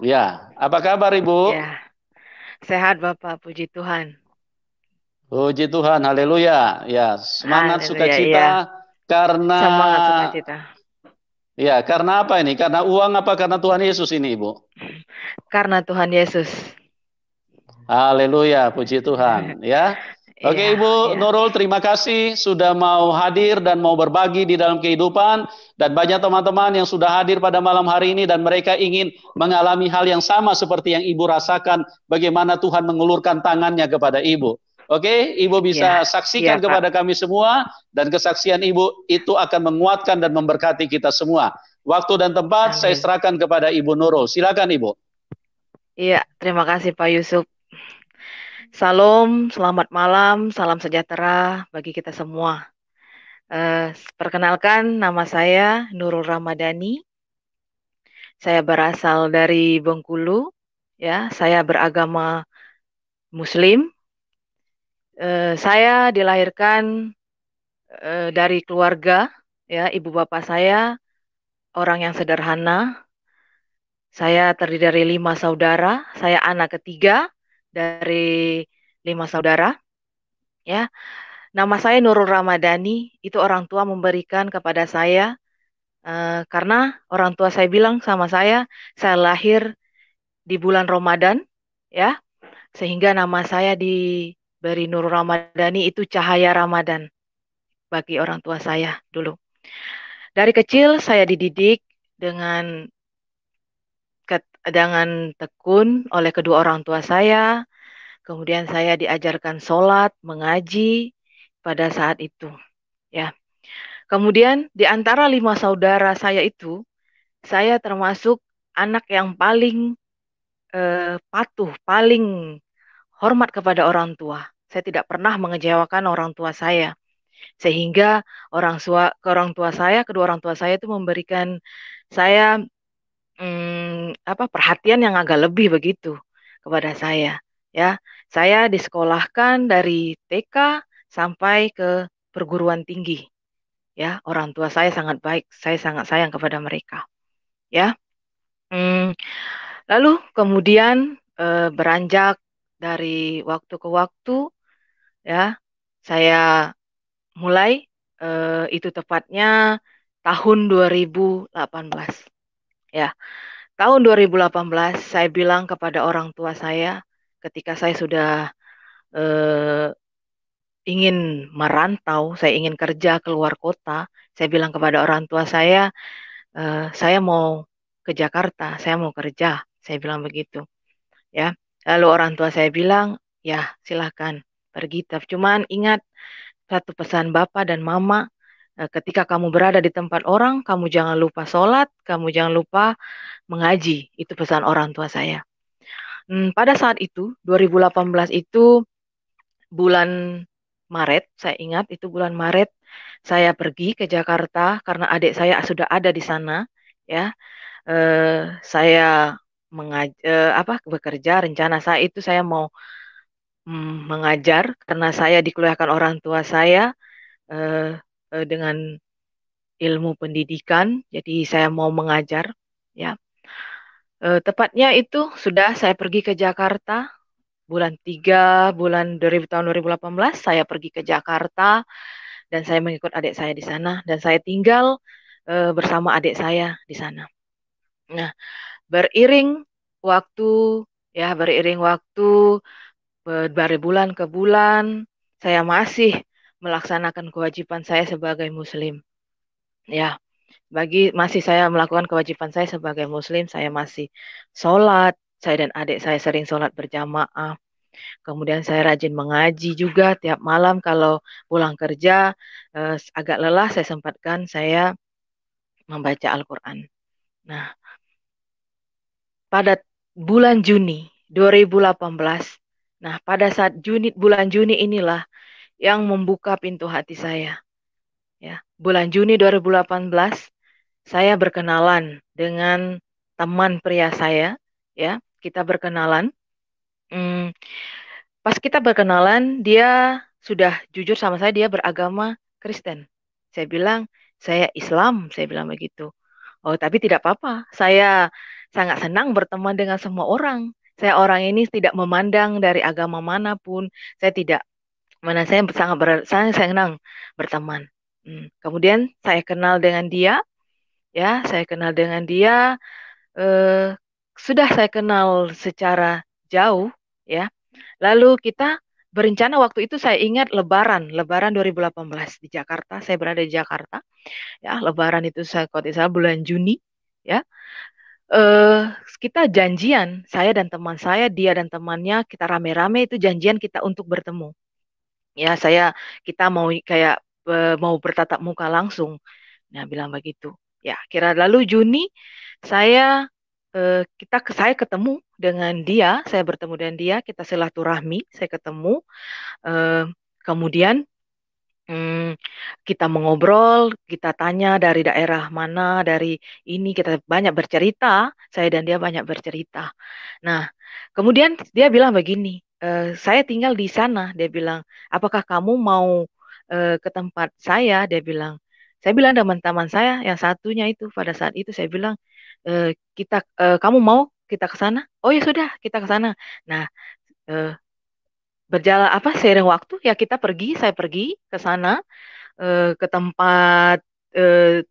Ya, apa kabar Ibu? Ya, sehat Bapak, puji Tuhan. Puji Tuhan, haleluya. Ya, semangat sukacita ya. karena semangat sukacita. Ya, karena apa ini? Karena uang apa karena Tuhan Yesus ini, Ibu? Karena Tuhan Yesus. Haleluya, puji Tuhan, ya. Oke okay, ya, Ibu ya. Nurul, terima kasih sudah mau hadir dan mau berbagi di dalam kehidupan dan banyak teman-teman yang sudah hadir pada malam hari ini dan mereka ingin mengalami hal yang sama seperti yang Ibu rasakan bagaimana Tuhan mengulurkan tangannya kepada Ibu. Oke, okay? Ibu bisa ya, saksikan ya, kepada kami semua dan kesaksian Ibu itu akan menguatkan dan memberkati kita semua. Waktu dan tempat Amin. saya serahkan kepada Ibu Nurul. Silakan Ibu. Iya, terima kasih Pak Yusuf. Salam, selamat malam, salam sejahtera bagi kita semua. Uh, perkenalkan, nama saya Nurul Ramadhani. Saya berasal dari Bengkulu, ya. Saya beragama Muslim. Uh, saya dilahirkan uh, dari keluarga, ya. Ibu bapak saya orang yang sederhana. Saya terdiri dari lima saudara. Saya anak ketiga dari lima saudara. Ya, nama saya Nurul Ramadhani. Itu orang tua memberikan kepada saya uh, karena orang tua saya bilang sama saya, saya lahir di bulan Ramadan, ya, sehingga nama saya diberi Nurul Ramadhani itu cahaya Ramadan bagi orang tua saya dulu. Dari kecil saya dididik dengan dengan tekun oleh kedua orang tua saya. Kemudian saya diajarkan sholat, mengaji pada saat itu. Ya. Kemudian di antara lima saudara saya itu, saya termasuk anak yang paling eh, patuh, paling hormat kepada orang tua. Saya tidak pernah mengecewakan orang tua saya sehingga orang tua orang tua saya kedua orang tua saya itu memberikan saya hmm, apa perhatian yang agak lebih begitu kepada saya ya saya disekolahkan dari TK sampai ke perguruan tinggi ya orang tua saya sangat baik saya sangat sayang kepada mereka ya hmm, lalu kemudian e, beranjak dari waktu ke waktu ya saya mulai e, itu tepatnya tahun 2018 Ya, tahun 2018 saya bilang kepada orang tua saya ketika saya sudah eh, ingin merantau, saya ingin kerja keluar kota, saya bilang kepada orang tua saya, eh, saya mau ke Jakarta, saya mau kerja, saya bilang begitu, ya. Lalu orang tua saya bilang, ya silahkan pergi, tapi cuman ingat satu pesan bapak dan mama, Eh, ketika kamu berada di tempat orang, kamu jangan lupa sholat, kamu jangan lupa mengaji. Itu pesan orang tua saya. Hmm, pada saat itu, 2018 itu bulan Maret, saya ingat itu bulan Maret, saya pergi ke Jakarta karena adik saya sudah ada di sana, ya. Eh, saya mengaj eh, apa bekerja rencana saya itu saya mau mm, mengajar karena saya dikeluarkan orang tua saya eh, uh, dengan ilmu pendidikan. Jadi saya mau mengajar, ya. Uh, tepatnya itu sudah saya pergi ke Jakarta bulan 3 bulan dari tahun 2018 saya pergi ke Jakarta dan saya mengikut adik saya di sana dan saya tinggal uh, bersama adik saya di sana. Nah, beriring waktu ya beriring waktu dari bulan ke bulan saya masih melaksanakan kewajiban saya sebagai muslim. Ya, bagi masih saya melakukan kewajiban saya sebagai muslim, saya masih sholat, saya dan adik saya sering sholat berjamaah. Kemudian saya rajin mengaji juga tiap malam kalau pulang kerja eh, agak lelah saya sempatkan saya membaca Al-Qur'an. Nah, pada bulan Juni 2018. Nah, pada saat Juni bulan Juni inilah yang membuka pintu hati saya. Ya, bulan Juni 2018 saya berkenalan dengan teman pria saya, ya. Kita berkenalan. Hmm, pas kita berkenalan, dia sudah jujur sama saya dia beragama Kristen. Saya bilang, saya Islam, saya bilang begitu. Oh, tapi tidak apa-apa. Saya sangat senang berteman dengan semua orang. Saya orang ini tidak memandang dari agama manapun. Saya tidak mana saya sangat ber, saya senang berteman. Hmm. Kemudian saya kenal dengan dia, ya saya kenal dengan dia eh, sudah saya kenal secara jauh, ya. Lalu kita berencana waktu itu saya ingat Lebaran, Lebaran 2018 di Jakarta, saya berada di Jakarta. Ya, Lebaran itu saya kalau saya bulan Juni, ya. Uh, kita janjian, saya dan teman saya, dia dan temannya, kita rame-rame itu janjian kita untuk bertemu ya saya kita mau kayak mau bertatap muka langsung nah bilang begitu ya kira lalu Juni saya eh, kita saya ketemu dengan dia saya bertemu dengan dia kita silaturahmi saya ketemu eh, kemudian Hmm, kita mengobrol, kita tanya dari daerah mana, dari ini kita banyak bercerita, saya dan dia banyak bercerita. Nah, kemudian dia bilang begini, Eh, saya tinggal di sana dia bilang apakah kamu mau e, ke tempat saya dia bilang saya bilang teman-teman saya yang satunya itu pada saat itu saya bilang e, kita e, kamu mau kita ke sana oh ya sudah kita ke sana nah e, berjalan apa sering waktu ya kita pergi saya pergi ke sana e, ke tempat e,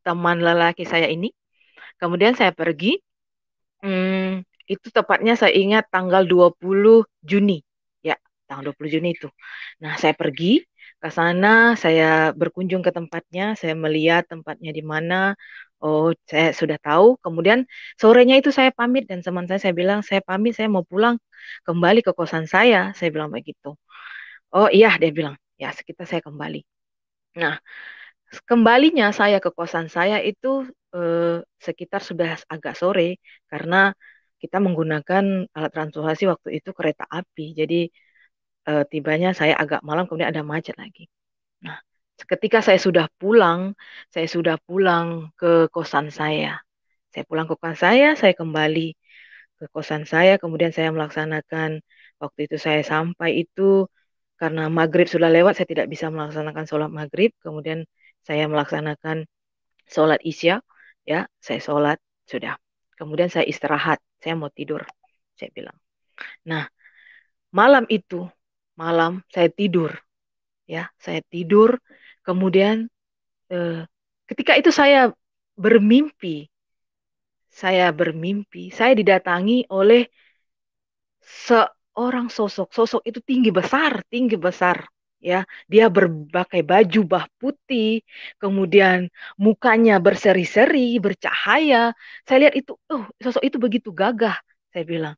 teman lelaki saya ini kemudian saya pergi hmm, itu tepatnya saya ingat tanggal 20 Juni tanggal 20 Juni itu. Nah, saya pergi ke sana, saya berkunjung ke tempatnya, saya melihat tempatnya di mana. Oh, saya sudah tahu. Kemudian sorenya itu saya pamit dan teman saya saya bilang saya pamit, saya mau pulang kembali ke kosan saya. Saya bilang begitu. Oh iya, dia bilang ya sekitar saya kembali. Nah, kembalinya saya ke kosan saya itu eh, sekitar sudah agak sore karena kita menggunakan alat transportasi waktu itu kereta api. Jadi e, tibanya saya agak malam kemudian ada macet lagi. Nah, ketika saya sudah pulang, saya sudah pulang ke kosan saya. Saya pulang ke kosan saya, saya kembali ke kosan saya, kemudian saya melaksanakan waktu itu saya sampai itu karena maghrib sudah lewat, saya tidak bisa melaksanakan sholat maghrib, kemudian saya melaksanakan sholat isya, ya, saya sholat sudah. Kemudian saya istirahat, saya mau tidur, saya bilang. Nah, malam itu malam saya tidur ya saya tidur kemudian eh, ketika itu saya bermimpi saya bermimpi saya didatangi oleh seorang sosok sosok itu tinggi besar tinggi besar ya dia berbagai baju bah putih kemudian mukanya berseri-seri bercahaya saya lihat itu oh sosok itu begitu gagah saya bilang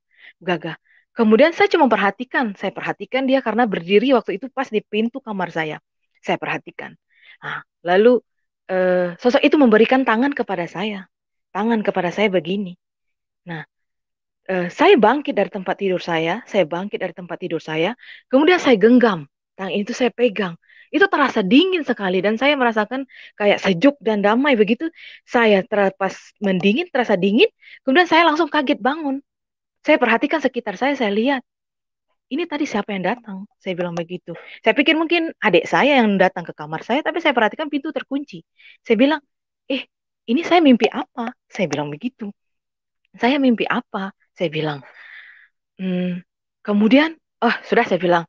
gagah Kemudian saya cuma perhatikan, saya perhatikan dia karena berdiri waktu itu pas di pintu kamar saya. Saya perhatikan. Nah, lalu eh, sosok itu memberikan tangan kepada saya, tangan kepada saya begini. Nah, eh, saya bangkit dari tempat tidur saya, saya bangkit dari tempat tidur saya, kemudian saya genggam, tangan itu saya pegang. Itu terasa dingin sekali dan saya merasakan kayak sejuk dan damai begitu. Saya terlepas mendingin, terasa dingin, kemudian saya langsung kaget bangun saya perhatikan sekitar saya, saya lihat. Ini tadi siapa yang datang? Saya bilang begitu. Saya pikir mungkin adik saya yang datang ke kamar saya, tapi saya perhatikan pintu terkunci. Saya bilang, eh ini saya mimpi apa? Saya bilang begitu. Saya mimpi apa? Saya bilang. Hmm, kemudian, oh sudah saya bilang,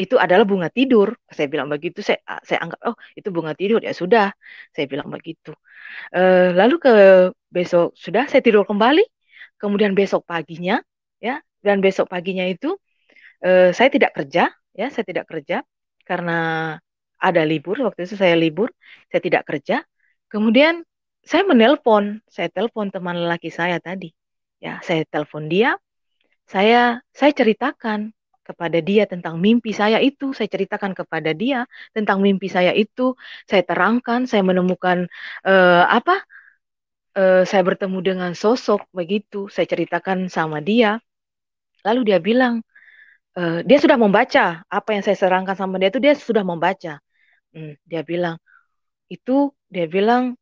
itu adalah bunga tidur. Saya bilang begitu. Saya ah, saya anggap oh itu bunga tidur ya sudah. Saya bilang begitu. E, lalu ke besok sudah saya tidur kembali. Kemudian besok paginya ya dan besok paginya itu eh, saya tidak kerja ya saya tidak kerja karena ada libur waktu itu saya libur saya tidak kerja kemudian saya menelpon saya telepon teman lelaki saya tadi ya saya telepon dia saya saya ceritakan kepada dia tentang mimpi saya itu saya ceritakan kepada dia tentang mimpi saya itu saya terangkan saya menemukan eh, apa uh, saya bertemu dengan sosok begitu, saya ceritakan sama dia. Lalu dia bilang, e, dia sudah membaca apa yang saya serangkan sama dia itu dia sudah membaca. Hmm, dia bilang itu dia bilang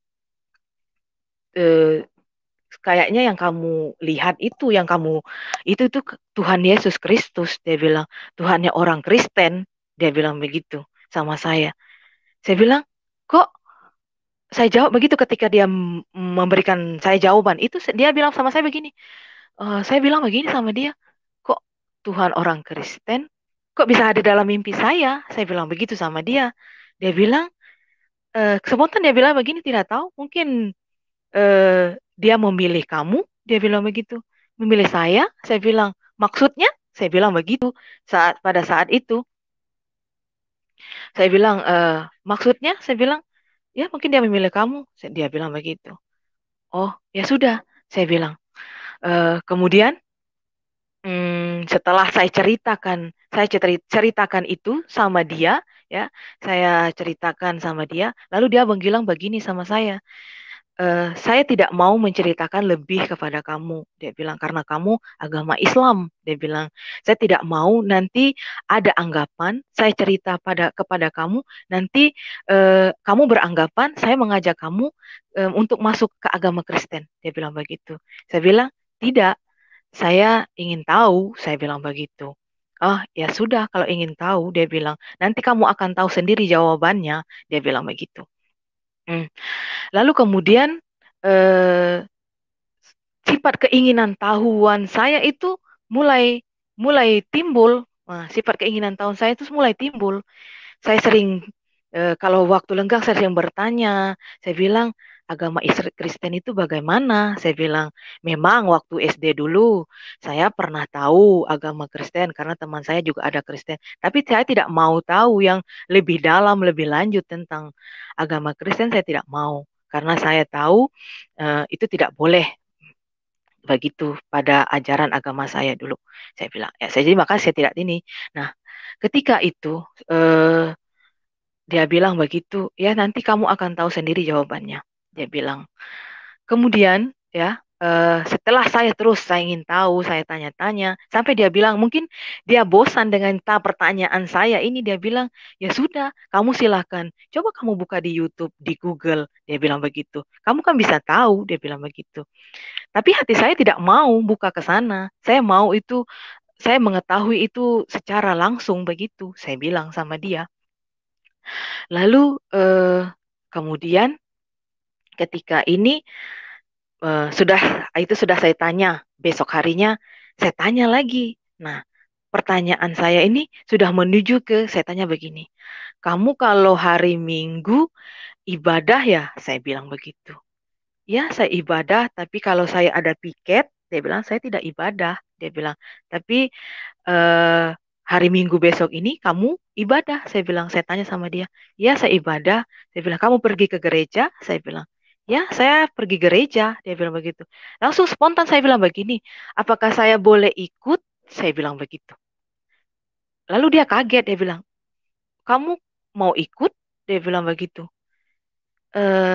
e, kayaknya yang kamu lihat itu yang kamu itu tuh Tuhan Yesus Kristus dia bilang Tuhannya orang Kristen dia bilang begitu sama saya. Saya bilang kok saya jawab begitu ketika dia memberikan saya jawaban itu dia bilang sama saya begini. Uh, saya bilang begini sama dia, Tuhan orang Kristen kok bisa ada dalam mimpi saya? Saya bilang begitu sama dia. Dia bilang, eh, kesempatan dia bilang begini, tidak tahu. Mungkin e, dia memilih kamu, dia bilang begitu. Memilih saya, saya bilang, maksudnya? Saya bilang begitu saat pada saat itu. Saya bilang, e, maksudnya? Saya bilang, ya mungkin dia memilih kamu. Dia bilang begitu. Oh, ya sudah. Saya bilang. E, kemudian hmm, setelah saya ceritakan, saya ceritakan itu sama dia, ya, saya ceritakan sama dia, lalu dia menggilang begini sama saya. E, saya tidak mau menceritakan lebih kepada kamu. Dia bilang karena kamu agama Islam. Dia bilang saya tidak mau nanti ada anggapan saya cerita pada kepada kamu nanti e, kamu beranggapan saya mengajak kamu e, untuk masuk ke agama Kristen. Dia bilang begitu. Saya bilang tidak saya ingin tahu, saya bilang begitu. Oh, ya sudah kalau ingin tahu, dia bilang. Nanti kamu akan tahu sendiri jawabannya, dia bilang begitu. Hmm. Lalu kemudian eh, sifat keinginan tahuan saya itu mulai mulai timbul. Nah, sifat keinginan tahuan saya itu mulai timbul. Saya sering eh, kalau waktu lenggang saya sering bertanya. Saya bilang, agama Kristen itu bagaimana? Saya bilang, memang waktu SD dulu saya pernah tahu agama Kristen karena teman saya juga ada Kristen. Tapi saya tidak mau tahu yang lebih dalam, lebih lanjut tentang agama Kristen saya tidak mau. Karena saya tahu uh, itu tidak boleh begitu pada ajaran agama saya dulu. Saya bilang, ya saya jadi maka saya tidak ini. Nah, ketika itu uh, dia bilang begitu, ya nanti kamu akan tahu sendiri jawabannya dia bilang. Kemudian ya uh, setelah saya terus saya ingin tahu, saya tanya-tanya, sampai dia bilang mungkin dia bosan dengan ta pertanyaan saya ini dia bilang ya sudah kamu silahkan coba kamu buka di YouTube, di Google dia bilang begitu, kamu kan bisa tahu dia bilang begitu. Tapi hati saya tidak mau buka ke sana, saya mau itu saya mengetahui itu secara langsung begitu saya bilang sama dia. Lalu uh, kemudian ketika ini uh, sudah itu sudah saya tanya besok harinya saya tanya lagi nah pertanyaan saya ini sudah menuju ke saya tanya begini kamu kalau hari minggu ibadah ya saya bilang begitu ya saya ibadah tapi kalau saya ada piket dia bilang saya tidak ibadah dia bilang tapi uh, hari Minggu besok ini kamu ibadah. Saya bilang, saya tanya sama dia, ya saya ibadah. Saya bilang, kamu pergi ke gereja? Saya bilang, ya saya pergi gereja dia bilang begitu langsung spontan saya bilang begini apakah saya boleh ikut saya bilang begitu lalu dia kaget dia bilang kamu mau ikut dia bilang begitu eh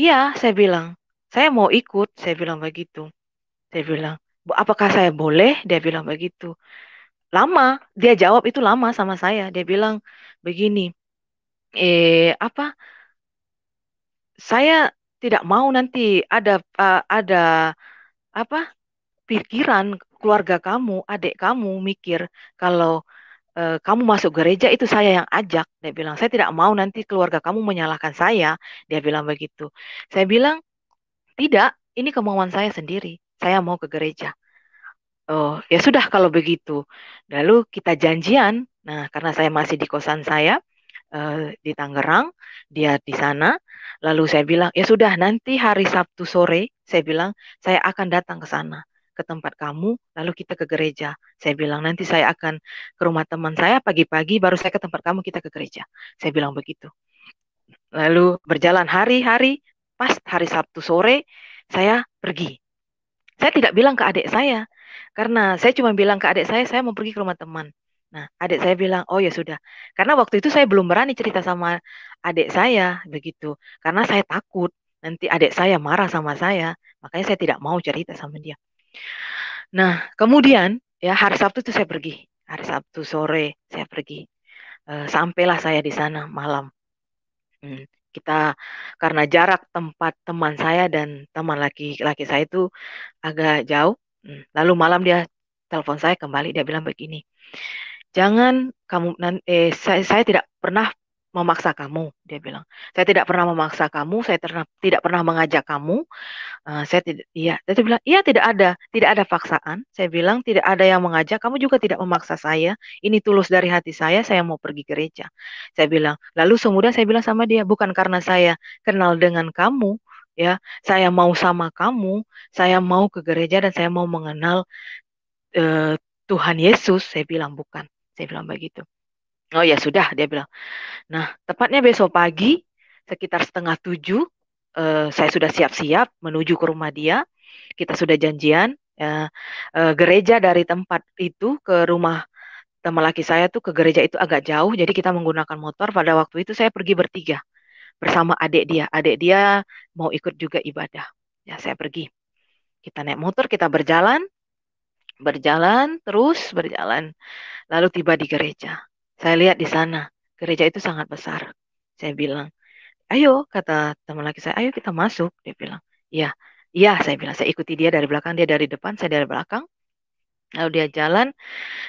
iya saya bilang saya mau ikut saya bilang begitu saya bilang apakah saya boleh dia bilang begitu lama dia jawab itu lama sama saya dia bilang begini eh apa saya tidak mau nanti ada uh, ada apa pikiran keluarga kamu, adik kamu mikir kalau uh, kamu masuk gereja itu saya yang ajak. Dia bilang, saya tidak mau nanti keluarga kamu menyalahkan saya. Dia bilang begitu. Saya bilang, tidak, ini kemauan saya sendiri. Saya mau ke gereja. Oh, ya sudah kalau begitu. Lalu kita janjian. Nah, karena saya masih di kosan saya, Eh, di Tangerang, dia di sana. Lalu saya bilang, ya sudah nanti hari Sabtu sore, saya bilang saya akan datang ke sana ke tempat kamu, lalu kita ke gereja. Saya bilang nanti saya akan ke rumah teman saya pagi-pagi, baru saya ke tempat kamu kita ke gereja. Saya bilang begitu. Lalu berjalan hari-hari, pas hari Sabtu sore saya pergi. Saya tidak bilang ke adik saya karena saya cuma bilang ke adik saya saya mau pergi ke rumah teman. Nah, adik saya bilang, "Oh ya sudah." Karena waktu itu saya belum berani cerita sama adik saya begitu. Karena saya takut nanti adik saya marah sama saya, makanya saya tidak mau cerita sama dia. Nah, kemudian ya hari Sabtu itu saya pergi. Hari Sabtu sore saya pergi. E, sampailah saya di sana malam. Hmm, kita karena jarak tempat teman saya dan teman laki-laki saya itu agak jauh. Hmm, lalu malam dia telepon saya kembali dia bilang begini jangan kamu eh saya, saya tidak pernah memaksa kamu dia bilang saya tidak pernah memaksa kamu saya tidak pernah mengajak kamu uh, saya tidak iya saya bilang iya tidak ada tidak ada paksaan saya bilang tidak ada yang mengajak kamu juga tidak memaksa saya ini tulus dari hati saya saya mau pergi gereja saya bilang lalu semudah saya bilang sama dia bukan karena saya kenal dengan kamu ya saya mau sama kamu saya mau ke gereja dan saya mau mengenal uh, Tuhan Yesus saya bilang bukan dia bilang begitu. Oh ya sudah, dia bilang. Nah, tepatnya besok pagi sekitar setengah tujuh, eh, saya sudah siap-siap menuju ke rumah dia. Kita sudah janjian. Eh, eh, gereja dari tempat itu ke rumah teman laki saya tuh ke gereja itu agak jauh, jadi kita menggunakan motor. Pada waktu itu saya pergi bertiga bersama adik dia. Adik dia mau ikut juga ibadah. Ya, saya pergi. Kita naik motor, kita berjalan, berjalan terus berjalan lalu tiba di gereja saya lihat di sana gereja itu sangat besar saya bilang ayo kata teman laki saya ayo kita masuk dia bilang iya iya saya bilang saya ikuti dia dari belakang dia dari depan saya dari belakang lalu dia jalan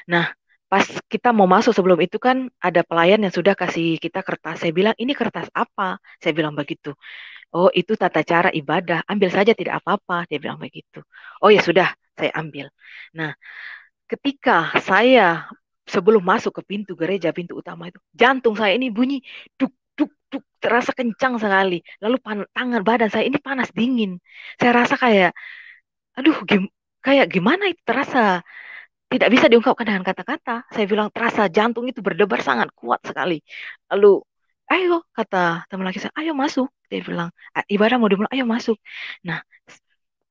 nah pas kita mau masuk sebelum itu kan ada pelayan yang sudah kasih kita kertas. Saya bilang, ini kertas apa? Saya bilang begitu. Oh, itu tata cara ibadah. Ambil saja tidak apa-apa. Dia bilang begitu. Oh ya sudah, saya ambil. Nah, ketika saya sebelum masuk ke pintu gereja, pintu utama itu, jantung saya ini bunyi duk duk duk terasa kencang sekali. Lalu tangan badan saya ini panas dingin. Saya rasa kayak aduh gim, kayak gimana itu terasa tidak bisa diungkapkan dengan kata-kata. Saya bilang terasa jantung itu berdebar sangat kuat sekali. Lalu ayo kata teman laki saya, ayo masuk. Dia bilang ibadah mau dimulai, ayo masuk. Nah,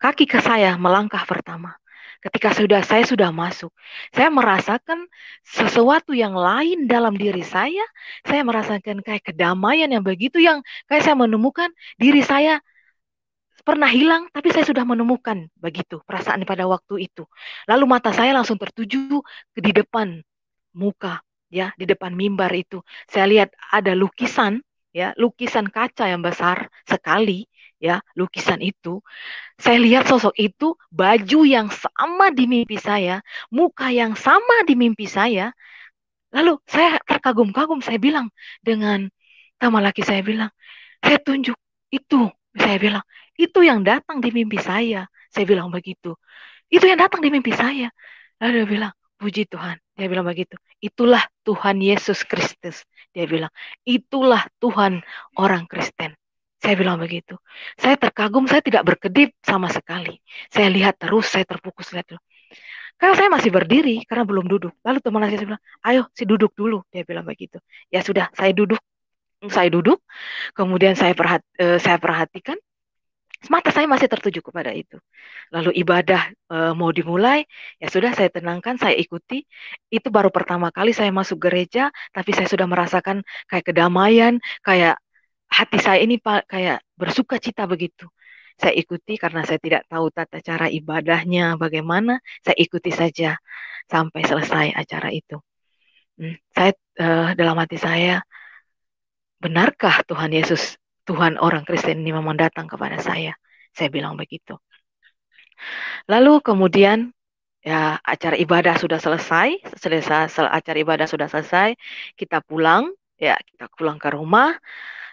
Kaki ke saya melangkah pertama. Ketika sudah saya sudah masuk, saya merasakan sesuatu yang lain dalam diri saya. Saya merasakan kayak kedamaian yang begitu yang kayak saya menemukan diri saya pernah hilang, tapi saya sudah menemukan begitu perasaan pada waktu itu. Lalu mata saya langsung tertuju ke di depan muka, ya, di depan mimbar itu. Saya lihat ada lukisan, ya, lukisan kaca yang besar sekali ya lukisan itu saya lihat sosok itu baju yang sama di mimpi saya muka yang sama di mimpi saya lalu saya terkagum-kagum saya bilang dengan sama laki saya bilang saya tunjuk itu saya bilang itu yang datang di mimpi saya saya bilang begitu itu yang datang di mimpi saya lalu dia bilang puji Tuhan dia bilang begitu itulah Tuhan Yesus Kristus dia bilang itulah Tuhan orang Kristen saya bilang begitu. Saya terkagum, saya tidak berkedip sama sekali. Saya lihat terus, saya terfokus lihat dulu. Karena saya masih berdiri, karena belum duduk. Lalu teman saya bilang, ayo si duduk dulu. Dia bilang begitu. Ya sudah, saya duduk. Hmm, saya duduk, kemudian saya, perhat, eh, saya perhatikan, mata saya masih tertuju kepada itu. Lalu ibadah e, mau dimulai, ya sudah saya tenangkan, saya ikuti. Itu baru pertama kali saya masuk gereja, tapi saya sudah merasakan kayak kedamaian, kayak hati saya ini Pak kayak bersuka cita begitu. Saya ikuti karena saya tidak tahu tata cara ibadahnya bagaimana, saya ikuti saja sampai selesai acara itu. Hmm, saya uh, dalam hati saya benarkah Tuhan Yesus, Tuhan orang Kristen ini memang datang kepada saya? Saya bilang begitu. Lalu kemudian ya acara ibadah sudah selesai, selesai acara ibadah sudah selesai, kita pulang, ya kita pulang ke rumah.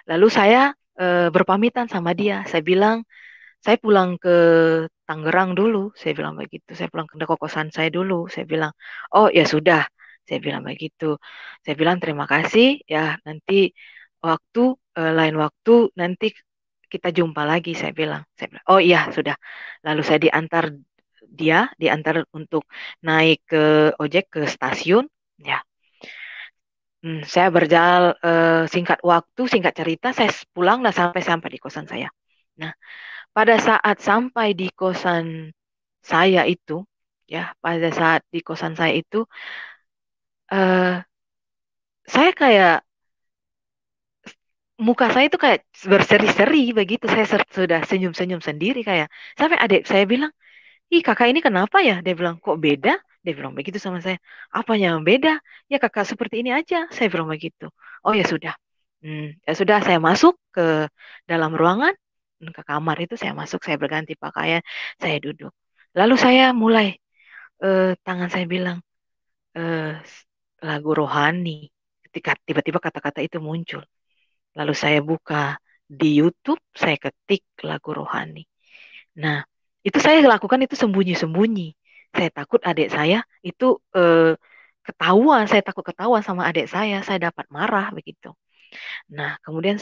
Lalu saya e, berpamitan sama dia. Saya bilang, saya pulang ke Tangerang dulu. Saya bilang begitu. Saya pulang ke kokosan saya dulu. Saya bilang, oh ya sudah. Saya bilang begitu. Saya bilang terima kasih. Ya nanti waktu e, lain waktu nanti kita jumpa lagi. Saya bilang, saya bilang, oh iya sudah. Lalu saya diantar dia diantar untuk naik ke ojek ke stasiun ya Hmm, saya berjalan eh, singkat waktu, singkat cerita, saya pulang dan sampai-sampai di kosan saya. Nah, pada saat sampai di kosan saya itu, ya, pada saat di kosan saya itu, eh, saya kayak muka saya itu kayak berseri-seri begitu. Saya sudah senyum-senyum sendiri kayak. Sampai adik saya bilang, ih kakak ini kenapa ya? Dia bilang kok beda dia bilang begitu sama saya. apa yang beda? Ya kakak seperti ini aja. Saya bilang begitu. Oh ya sudah. Hmm, ya sudah saya masuk ke dalam ruangan. Hmm, ke kamar itu saya masuk. Saya berganti pakaian. Saya duduk. Lalu saya mulai. Eh, tangan saya bilang. Eh, lagu rohani. Ketika tiba-tiba kata-kata itu muncul. Lalu saya buka di YouTube. Saya ketik lagu rohani. Nah, itu saya lakukan itu sembunyi-sembunyi saya takut adik saya itu eh, ketahuan, saya takut ketahuan sama adik saya, saya dapat marah begitu. Nah, kemudian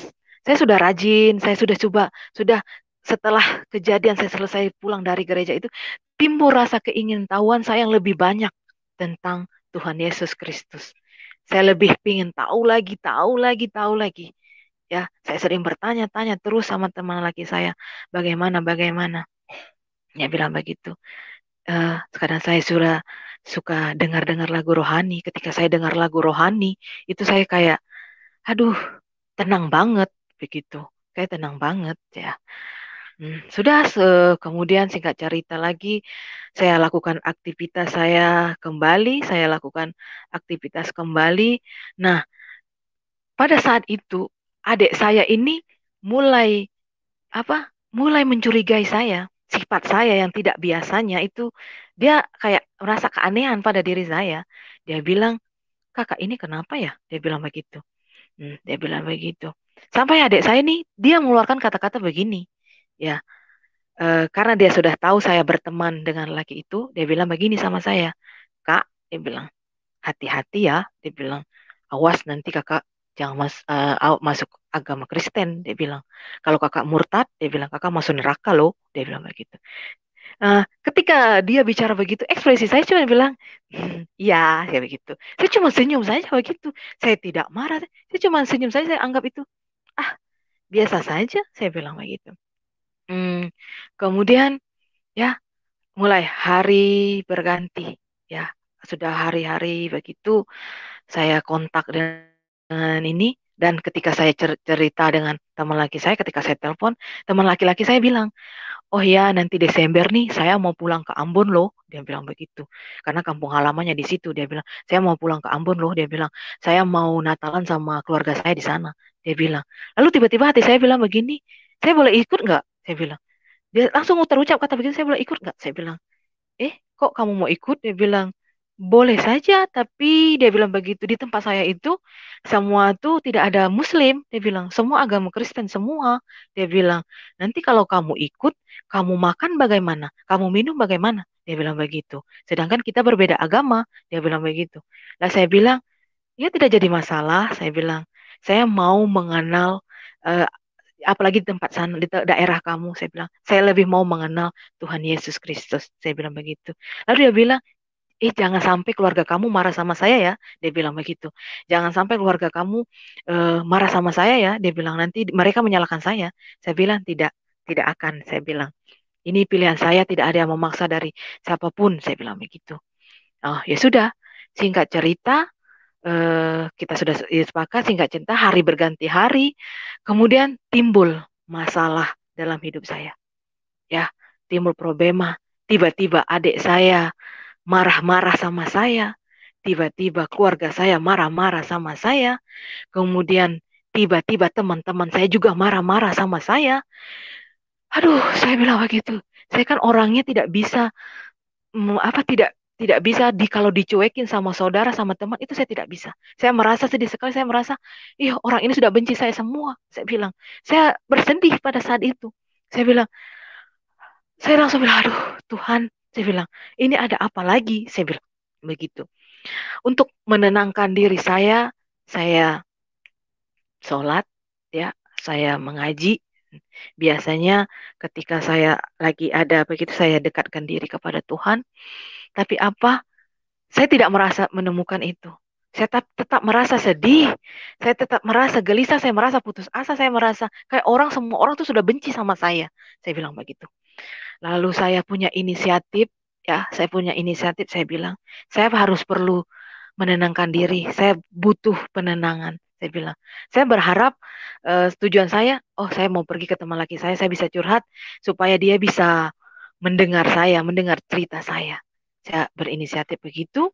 saya sudah rajin, saya sudah coba, sudah setelah kejadian saya selesai pulang dari gereja itu, timbul rasa keingintahuan saya yang lebih banyak tentang Tuhan Yesus Kristus. Saya lebih ingin tahu lagi, tahu lagi, tahu lagi. Ya, saya sering bertanya-tanya terus sama teman laki saya, bagaimana, bagaimana. Dia bilang begitu. Eh, sekarang saya sudah suka dengar-dengar lagu rohani. Ketika saya dengar lagu rohani, itu saya kayak, aduh, tenang banget begitu. Kayak tenang banget ya. Hmm, sudah se kemudian singkat cerita lagi saya lakukan aktivitas saya kembali, saya lakukan aktivitas kembali. Nah, pada saat itu adik saya ini mulai apa? Mulai mencurigai saya sifat saya yang tidak biasanya itu dia kayak merasa keanehan pada diri saya. Dia bilang, kakak ini kenapa ya? Dia bilang begitu. Hmm, dia bilang begitu. Sampai adik saya nih dia mengeluarkan kata-kata begini, ya e, karena dia sudah tahu saya berteman dengan laki itu, dia bilang begini sama saya, kak, dia bilang hati-hati ya, dia bilang awas nanti kakak jangan mas uh, masuk agama Kristen dia bilang kalau kakak murtad dia bilang kakak masuk neraka loh dia bilang begitu uh, eh, ketika dia bicara begitu ekspresi saya cuma bilang hmm, ya saya begitu saya cuma senyum saja begitu saya tidak marah saya cuma senyum saja saya anggap itu ah biasa saja saya bilang begitu hmm, kemudian ya mulai hari berganti ya sudah hari-hari begitu saya kontak dengan ini dan ketika saya cer cerita dengan teman laki saya ketika saya telepon teman laki-laki saya bilang oh ya nanti Desember nih saya mau pulang ke Ambon loh dia bilang begitu karena kampung halamannya di situ dia bilang saya mau pulang ke Ambon loh dia bilang saya mau Natalan sama keluarga saya di sana dia bilang lalu tiba-tiba hati saya bilang begini saya boleh ikut nggak saya bilang dia langsung terucap kata begitu saya boleh ikut nggak saya bilang eh kok kamu mau ikut dia bilang boleh saja, tapi dia bilang begitu di tempat saya itu semua tuh tidak ada Muslim. Dia bilang semua agama Kristen semua. Dia bilang nanti kalau kamu ikut, kamu makan bagaimana, kamu minum bagaimana. Dia bilang begitu. Sedangkan kita berbeda agama. Dia bilang begitu. Lah saya bilang ya tidak jadi masalah. Saya bilang saya mau mengenal uh, apalagi di tempat sana di daerah kamu saya bilang saya lebih mau mengenal Tuhan Yesus Kristus saya bilang begitu lalu dia bilang eh jangan sampai keluarga kamu marah sama saya ya dia bilang begitu jangan sampai keluarga kamu uh, marah sama saya ya dia bilang nanti mereka menyalahkan saya saya bilang tidak tidak akan saya bilang ini pilihan saya tidak ada yang memaksa dari siapapun saya bilang begitu oh ya sudah singkat cerita uh, kita sudah ya sepakat singkat cerita hari berganti hari kemudian timbul masalah dalam hidup saya ya timbul problema tiba-tiba adik saya marah-marah sama saya, tiba-tiba keluarga saya marah-marah sama saya, kemudian tiba-tiba teman-teman saya juga marah-marah sama saya. Aduh, saya bilang begitu. Saya kan orangnya tidak bisa mm, apa tidak tidak bisa di kalau dicuekin sama saudara sama teman itu saya tidak bisa. Saya merasa sedih sekali, saya merasa iya orang ini sudah benci saya semua. Saya bilang, saya bersedih pada saat itu. Saya bilang saya langsung bilang, aduh Tuhan, saya bilang, ini ada apa lagi? Saya bilang begitu. Untuk menenangkan diri saya, saya sholat, ya, saya mengaji. Biasanya ketika saya lagi ada begitu saya dekatkan diri kepada Tuhan. Tapi apa? Saya tidak merasa menemukan itu. Saya tetap, tetap merasa sedih, saya tetap merasa gelisah, saya merasa putus asa, saya merasa kayak orang semua orang tuh sudah benci sama saya. Saya bilang begitu. Lalu saya punya inisiatif, ya, saya punya inisiatif, saya bilang, saya harus perlu menenangkan diri, saya butuh penenangan, saya bilang. Saya berharap uh, tujuan saya, oh saya mau pergi ke teman laki saya, saya bisa curhat supaya dia bisa mendengar saya, mendengar cerita saya. Saya berinisiatif begitu.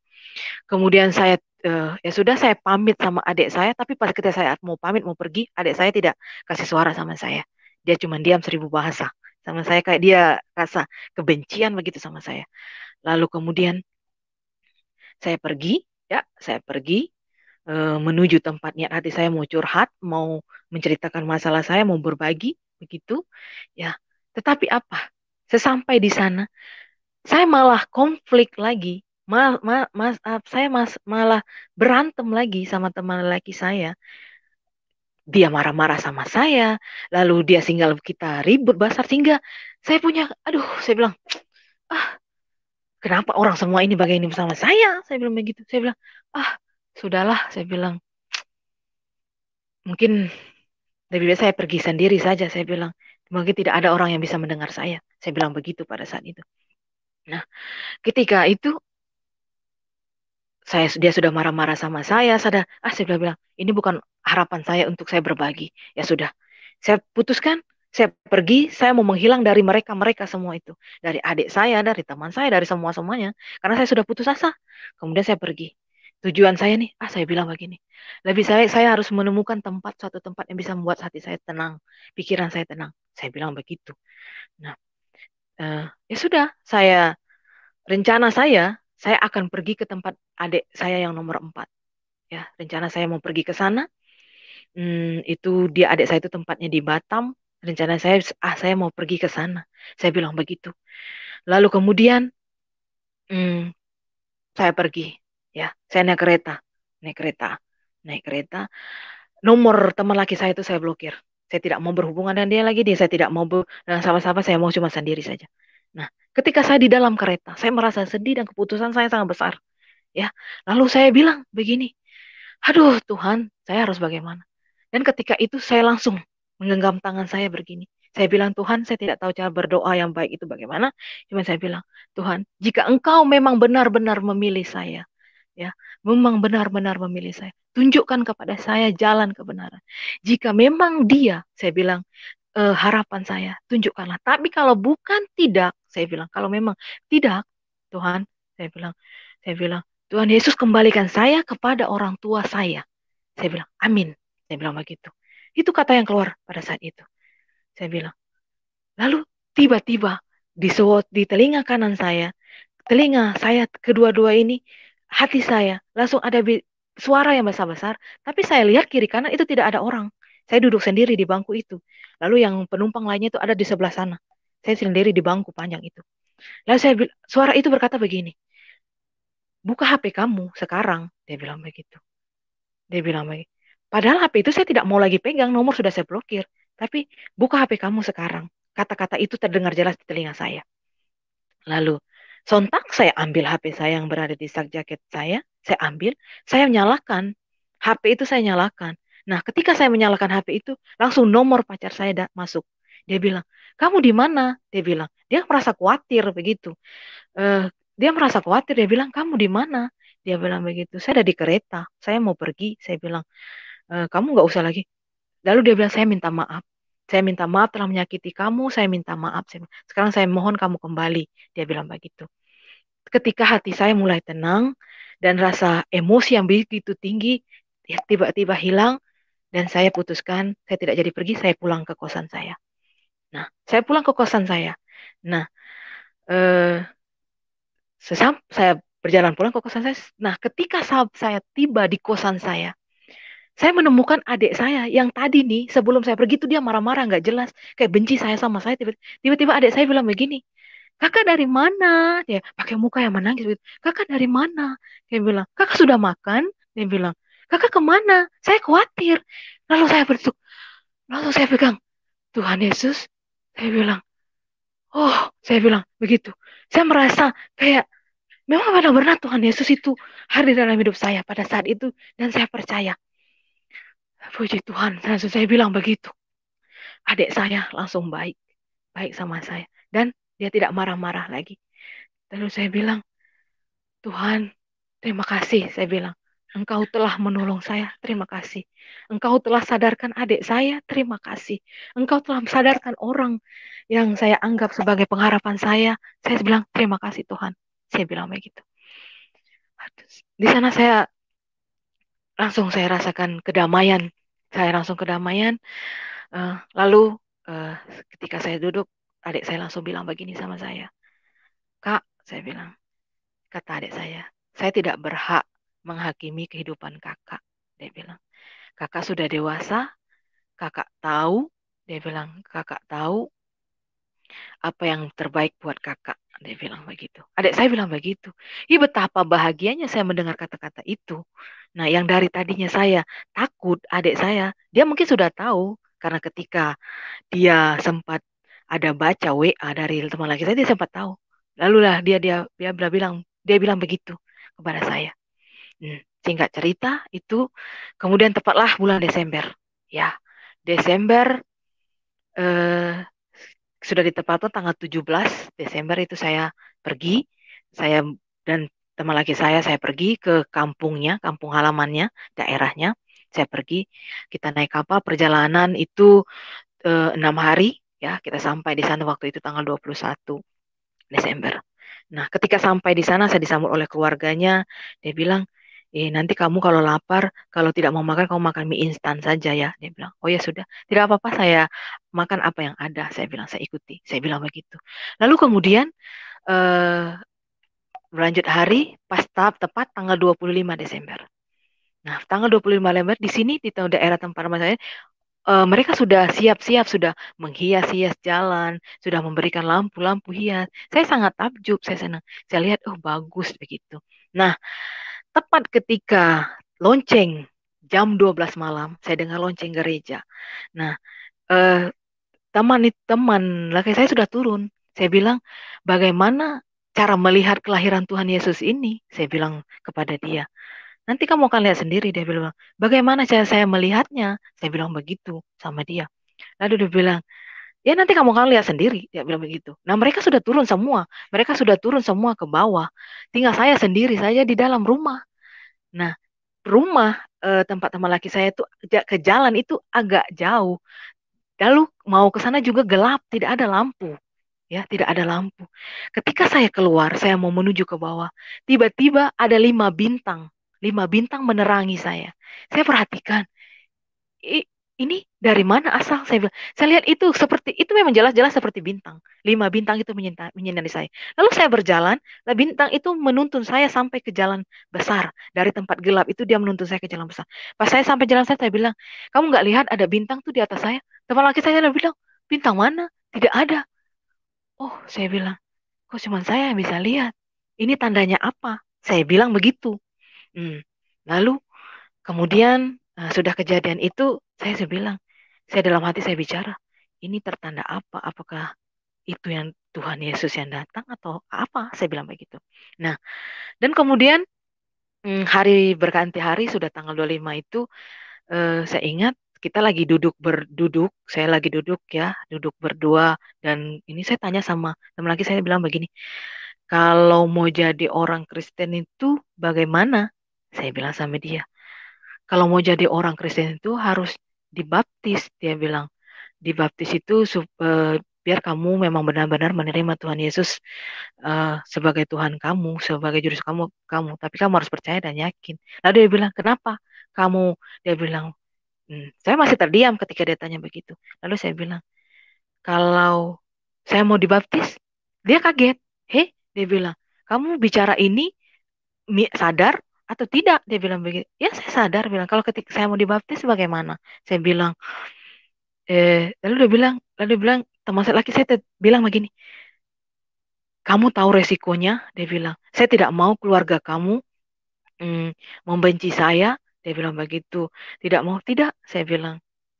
Kemudian saya uh, ya sudah saya pamit sama adik saya, tapi pas ketika saya mau pamit mau pergi, adik saya tidak kasih suara sama saya. Dia cuma diam seribu bahasa sama saya kayak dia rasa kebencian begitu sama saya lalu kemudian saya pergi ya saya pergi e, menuju tempat niat hati saya mau curhat mau menceritakan masalah saya mau berbagi begitu ya tetapi apa sesampai di sana saya malah konflik lagi Ma, ma, mas, saya mas, malah berantem lagi sama teman laki saya dia marah-marah sama saya, lalu dia tinggal kita ribut basar sehingga saya punya, aduh, saya bilang, ah, kenapa orang semua ini bagai ini sama saya? Saya bilang begitu, saya bilang, ah, sudahlah, saya bilang, mungkin lebih baik saya pergi sendiri saja, saya bilang, mungkin tidak ada orang yang bisa mendengar saya, saya bilang begitu pada saat itu. Nah, ketika itu saya dia sudah marah-marah sama saya, saya ah saya sudah bilang ini bukan harapan saya untuk saya berbagi. Ya sudah, saya putuskan, saya pergi, saya mau menghilang dari mereka mereka semua itu, dari adik saya, dari teman saya, dari semua semuanya, karena saya sudah putus asa. Kemudian saya pergi. Tujuan saya nih, ah saya bilang begini, lebih saya saya harus menemukan tempat suatu tempat yang bisa membuat hati saya tenang, pikiran saya tenang. Saya bilang begitu. Nah, uh, ya sudah, saya rencana saya saya akan pergi ke tempat adik saya yang nomor empat. Ya, rencana saya mau pergi ke sana. Hmm, itu dia adik saya itu tempatnya di Batam. Rencana saya, ah saya mau pergi ke sana. Saya bilang begitu. Lalu kemudian, hmm, saya pergi. Ya, saya naik kereta, naik kereta, naik kereta. Nomor teman laki saya itu saya blokir. Saya tidak mau berhubungan dengan dia lagi. Dia saya tidak mau dengan sama-sama. Saya mau cuma sendiri saja. Nah, ketika saya di dalam kereta, saya merasa sedih dan keputusan saya sangat besar. Ya, lalu saya bilang begini, aduh Tuhan, saya harus bagaimana? Dan ketika itu saya langsung menggenggam tangan saya begini. Saya bilang, Tuhan, saya tidak tahu cara berdoa yang baik itu bagaimana. Cuma saya bilang, Tuhan, jika engkau memang benar-benar memilih saya, ya, memang benar-benar memilih saya, tunjukkan kepada saya jalan kebenaran. Jika memang dia, saya bilang, uh, harapan saya, tunjukkanlah. Tapi kalau bukan tidak, saya bilang kalau memang tidak, Tuhan, saya bilang, saya bilang, Tuhan Yesus kembalikan saya kepada orang tua saya. Saya bilang, amin. Saya bilang begitu. Itu kata yang keluar pada saat itu. Saya bilang. Lalu tiba-tiba di di telinga kanan saya, telinga saya kedua-dua ini, hati saya langsung ada suara yang besar-besar, tapi saya lihat kiri kanan itu tidak ada orang. Saya duduk sendiri di bangku itu. Lalu yang penumpang lainnya itu ada di sebelah sana. Saya sendiri di bangku panjang itu. Lalu saya suara itu berkata begini. Buka HP kamu sekarang, dia bilang begitu. Dia bilang begitu. Padahal HP itu saya tidak mau lagi pegang, nomor sudah saya blokir. Tapi buka HP kamu sekarang. Kata-kata itu terdengar jelas di telinga saya. Lalu sontak saya ambil HP saya yang berada di sak jaket saya, saya ambil, saya nyalakan. HP itu saya nyalakan. Nah, ketika saya menyalakan HP itu, langsung nomor pacar saya masuk. Dia bilang, kamu di mana? Dia bilang, dia merasa khawatir begitu. Uh, dia merasa khawatir, dia bilang, kamu di mana? Dia bilang begitu, saya ada di kereta, saya mau pergi. Saya bilang, e, kamu nggak usah lagi. Lalu dia bilang, saya minta maaf. Saya minta maaf telah menyakiti kamu, saya minta maaf. Sekarang saya mohon kamu kembali. Dia bilang begitu. Ketika hati saya mulai tenang, dan rasa emosi yang begitu tinggi tiba-tiba hilang dan saya putuskan, saya tidak jadi pergi, saya pulang ke kosan saya. Nah, saya pulang ke kosan saya. Nah, eh, saya berjalan pulang ke kosan saya. Nah, ketika saya tiba di kosan saya, saya menemukan adik saya yang tadi nih sebelum saya pergi itu dia marah-marah nggak jelas kayak benci saya sama saya tiba-tiba adik saya bilang begini kakak dari mana ya pakai muka yang menangis kakak dari mana dia bilang kakak sudah makan dia bilang kakak kemana? Saya khawatir. Lalu saya berduk. lalu saya pegang Tuhan Yesus. Saya bilang, oh, saya bilang begitu. Saya merasa kayak memang benar-benar Tuhan Yesus itu hadir dalam hidup saya pada saat itu dan saya percaya. Puji Tuhan, langsung saya bilang begitu. Adik saya langsung baik, baik sama saya. Dan dia tidak marah-marah lagi. Lalu saya bilang, Tuhan, terima kasih, saya bilang. Engkau telah menolong saya, terima kasih. Engkau telah sadarkan adik saya, terima kasih. Engkau telah sadarkan orang yang saya anggap sebagai pengharapan saya. Saya bilang, terima kasih Tuhan. Saya bilang begitu. Di sana saya langsung saya rasakan kedamaian. Saya langsung kedamaian. Eh, lalu eh, ketika saya duduk, adik saya langsung bilang begini sama saya. Kak, saya bilang, kata adik saya, saya tidak berhak menghakimi kehidupan kakak. Dia bilang, kakak sudah dewasa, kakak tahu, dia bilang, kakak tahu apa yang terbaik buat kakak. Dia bilang begitu. Adik saya bilang begitu. Ih betapa bahagianya saya mendengar kata-kata itu. Nah yang dari tadinya saya takut adik saya, dia mungkin sudah tahu. Karena ketika dia sempat ada baca WA dari teman lagi, saya, dia sempat tahu. Lalu lah dia, dia, dia bilang, dia bilang begitu kepada saya. Singkat cerita itu kemudian tepatlah bulan Desember. Ya, Desember eh, sudah ditepatkan tanggal 17 Desember itu saya pergi. Saya dan teman laki saya saya pergi ke kampungnya, kampung halamannya, daerahnya. Saya pergi, kita naik kapal perjalanan itu eh, enam hari ya kita sampai di sana waktu itu tanggal 21 Desember. Nah, ketika sampai di sana saya disambut oleh keluarganya, dia bilang, eh nanti kamu kalau lapar, kalau tidak mau makan, kamu makan mie instan saja ya. Dia bilang, oh ya sudah, tidak apa-apa saya makan apa yang ada. Saya bilang, saya ikuti. Saya bilang begitu. Lalu kemudian eh, berlanjut hari, pas tahap tepat tanggal 25 Desember. Nah, tanggal 25 Desember di sini di daerah tempat rumah saya uh, mereka sudah siap-siap sudah menghias-hias jalan, sudah memberikan lampu-lampu hias. Saya sangat takjub, saya senang. Saya lihat oh bagus begitu. Nah, Tepat ketika lonceng jam 12 malam, saya dengar lonceng gereja. Nah, eh, teman teman laki saya sudah turun. Saya bilang, bagaimana cara melihat kelahiran Tuhan Yesus ini? Saya bilang kepada dia. Nanti kamu akan lihat sendiri. Dia bilang, bagaimana cara saya melihatnya? Saya bilang begitu sama dia. Lalu dia bilang, ya nanti kamu kan lihat sendiri ya bilang begitu nah mereka sudah turun semua mereka sudah turun semua ke bawah tinggal saya sendiri saya di dalam rumah nah rumah eh, tempat teman laki saya itu ke jalan itu agak jauh lalu mau ke sana juga gelap tidak ada lampu ya tidak ada lampu ketika saya keluar saya mau menuju ke bawah tiba-tiba ada lima bintang lima bintang menerangi saya saya perhatikan ini dari mana asal saya bilang saya lihat itu seperti itu memang jelas-jelas seperti bintang lima bintang itu menyinari saya lalu saya berjalan lalu bintang itu menuntun saya sampai ke jalan besar dari tempat gelap itu dia menuntun saya ke jalan besar pas saya sampai jalan saya saya bilang kamu nggak lihat ada bintang tuh di atas saya teman laki saya bilang bintang mana tidak ada oh saya bilang kok cuma saya yang bisa lihat ini tandanya apa saya bilang begitu hmm. lalu kemudian Nah, sudah kejadian itu, saya, bilang, saya dalam hati saya bicara, ini tertanda apa? Apakah itu yang Tuhan Yesus yang datang atau apa? Saya bilang begitu. Nah, dan kemudian hmm, hari berganti hari sudah tanggal 25 itu, eh, saya ingat kita lagi duduk berduduk, saya lagi duduk ya, duduk berdua dan ini saya tanya sama teman lagi saya bilang begini, kalau mau jadi orang Kristen itu bagaimana? Saya bilang sama dia, kalau mau jadi orang Kristen itu harus dibaptis dia bilang dibaptis itu sup, uh, biar kamu memang benar-benar menerima Tuhan Yesus uh, sebagai Tuhan kamu sebagai Jurus kamu kamu tapi kamu harus percaya dan yakin lalu dia bilang kenapa kamu dia bilang hmm, saya masih terdiam ketika dia tanya begitu lalu saya bilang kalau saya mau dibaptis dia kaget Hei, dia bilang kamu bicara ini sadar atau tidak dia bilang begitu ya saya sadar bilang kalau ketika saya mau dibaptis bagaimana saya bilang eh lalu dia bilang lalu dia bilang teman saya laki saya bilang begini kamu tahu resikonya dia bilang saya tidak mau keluarga kamu mm, membenci saya dia bilang begitu tidak mau tidak saya bilang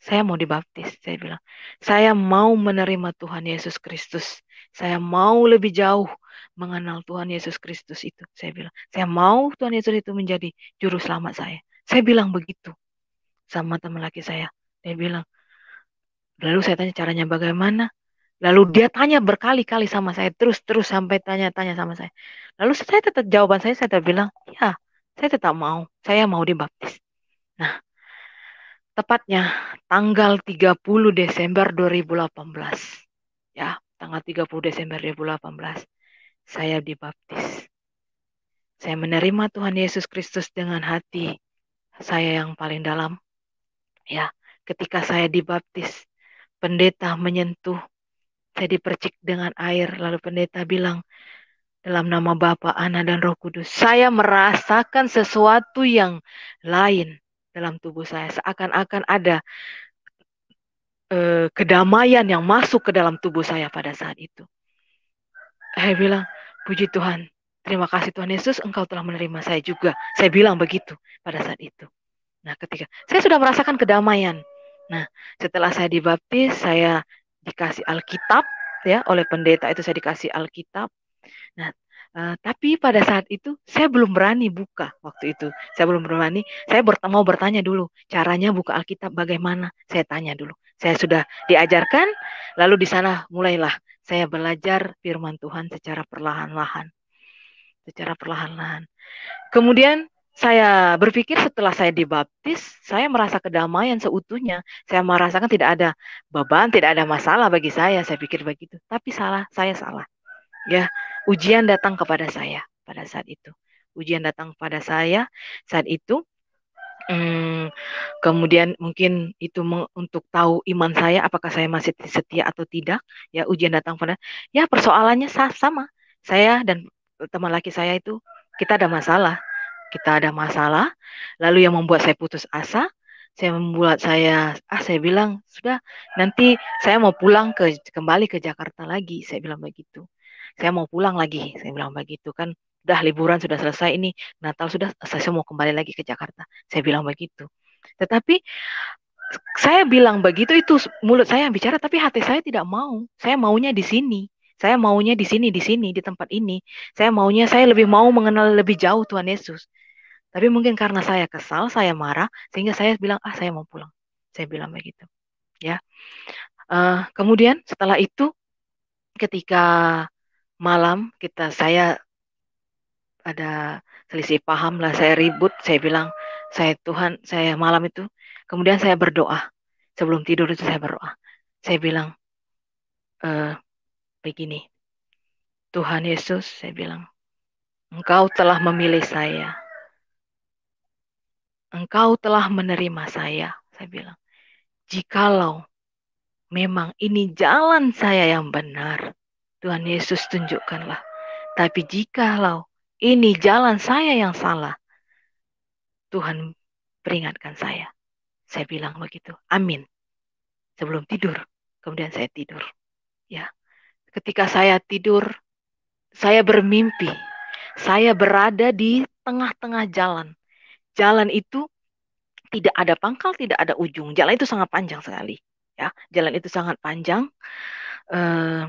saya mau dibaptis saya bilang saya mau menerima Tuhan Yesus Kristus saya mau lebih jauh mengenal Tuhan Yesus Kristus itu. Saya bilang, saya mau Tuhan Yesus itu menjadi juru selamat saya. Saya bilang begitu sama teman laki saya. Dia bilang, lalu saya tanya caranya bagaimana? Lalu dia tanya berkali-kali sama saya, terus-terus sampai tanya-tanya sama saya. Lalu saya tetap jawaban saya, saya tetap bilang, ya, saya tetap mau, saya mau dibaptis. Nah, tepatnya tanggal 30 Desember 2018. Ya, tanggal 30 Desember 2018, saya dibaptis. Saya menerima Tuhan Yesus Kristus dengan hati saya yang paling dalam. Ya, ketika saya dibaptis, pendeta menyentuh, saya dipercik dengan air, lalu pendeta bilang, dalam nama Bapa, Anak, dan Roh Kudus. Saya merasakan sesuatu yang lain dalam tubuh saya. Seakan-akan ada eh, kedamaian yang masuk ke dalam tubuh saya pada saat itu. Saya bilang, puji Tuhan, terima kasih Tuhan Yesus, engkau telah menerima saya juga. Saya bilang begitu pada saat itu. Nah, ketika saya sudah merasakan kedamaian. Nah, setelah saya dibaptis, saya dikasih Alkitab ya oleh pendeta itu saya dikasih Alkitab. Nah, Eh, tapi pada saat itu saya belum berani buka waktu itu. Saya belum berani. Saya bert mau bertanya dulu caranya buka Alkitab bagaimana. Saya tanya dulu. Saya sudah diajarkan. Lalu di sana mulailah saya belajar Firman Tuhan secara perlahan-lahan. Secara perlahan-lahan. Kemudian saya berpikir setelah saya dibaptis, saya merasa kedamaian seutuhnya. Saya merasakan tidak ada beban, tidak ada masalah bagi saya. Saya pikir begitu. Tapi salah, saya salah ya ujian datang kepada saya pada saat itu ujian datang kepada saya saat itu Hmm, kemudian mungkin itu untuk tahu iman saya apakah saya masih setia atau tidak ya ujian datang pada ya persoalannya sama saya dan teman laki saya itu kita ada masalah kita ada masalah lalu yang membuat saya putus asa saya membuat saya ah saya bilang sudah nanti saya mau pulang ke kembali ke Jakarta lagi saya bilang begitu saya mau pulang lagi saya bilang begitu kan udah liburan sudah selesai ini Natal sudah saya mau kembali lagi ke Jakarta saya bilang begitu tetapi saya bilang begitu itu mulut saya yang bicara tapi hati saya tidak mau saya maunya di sini saya maunya di sini di sini di tempat ini saya maunya saya lebih mau mengenal lebih jauh Tuhan Yesus tapi mungkin karena saya kesal saya marah sehingga saya bilang ah saya mau pulang saya bilang begitu ya uh, kemudian setelah itu ketika malam kita saya ada selisih paham lah saya ribut saya bilang saya Tuhan saya malam itu kemudian saya berdoa sebelum tidur itu saya berdoa saya bilang e, begini Tuhan Yesus saya bilang Engkau telah memilih saya Engkau telah menerima saya saya bilang jikalau memang ini jalan saya yang benar Tuhan Yesus tunjukkanlah. Tapi jikalau ini jalan saya yang salah, Tuhan peringatkan saya. Saya bilang begitu, amin. Sebelum tidur, kemudian saya tidur. Ya, ketika saya tidur, saya bermimpi, saya berada di tengah-tengah jalan. Jalan itu tidak ada pangkal, tidak ada ujung. Jalan itu sangat panjang sekali. Ya, jalan itu sangat panjang. Uh,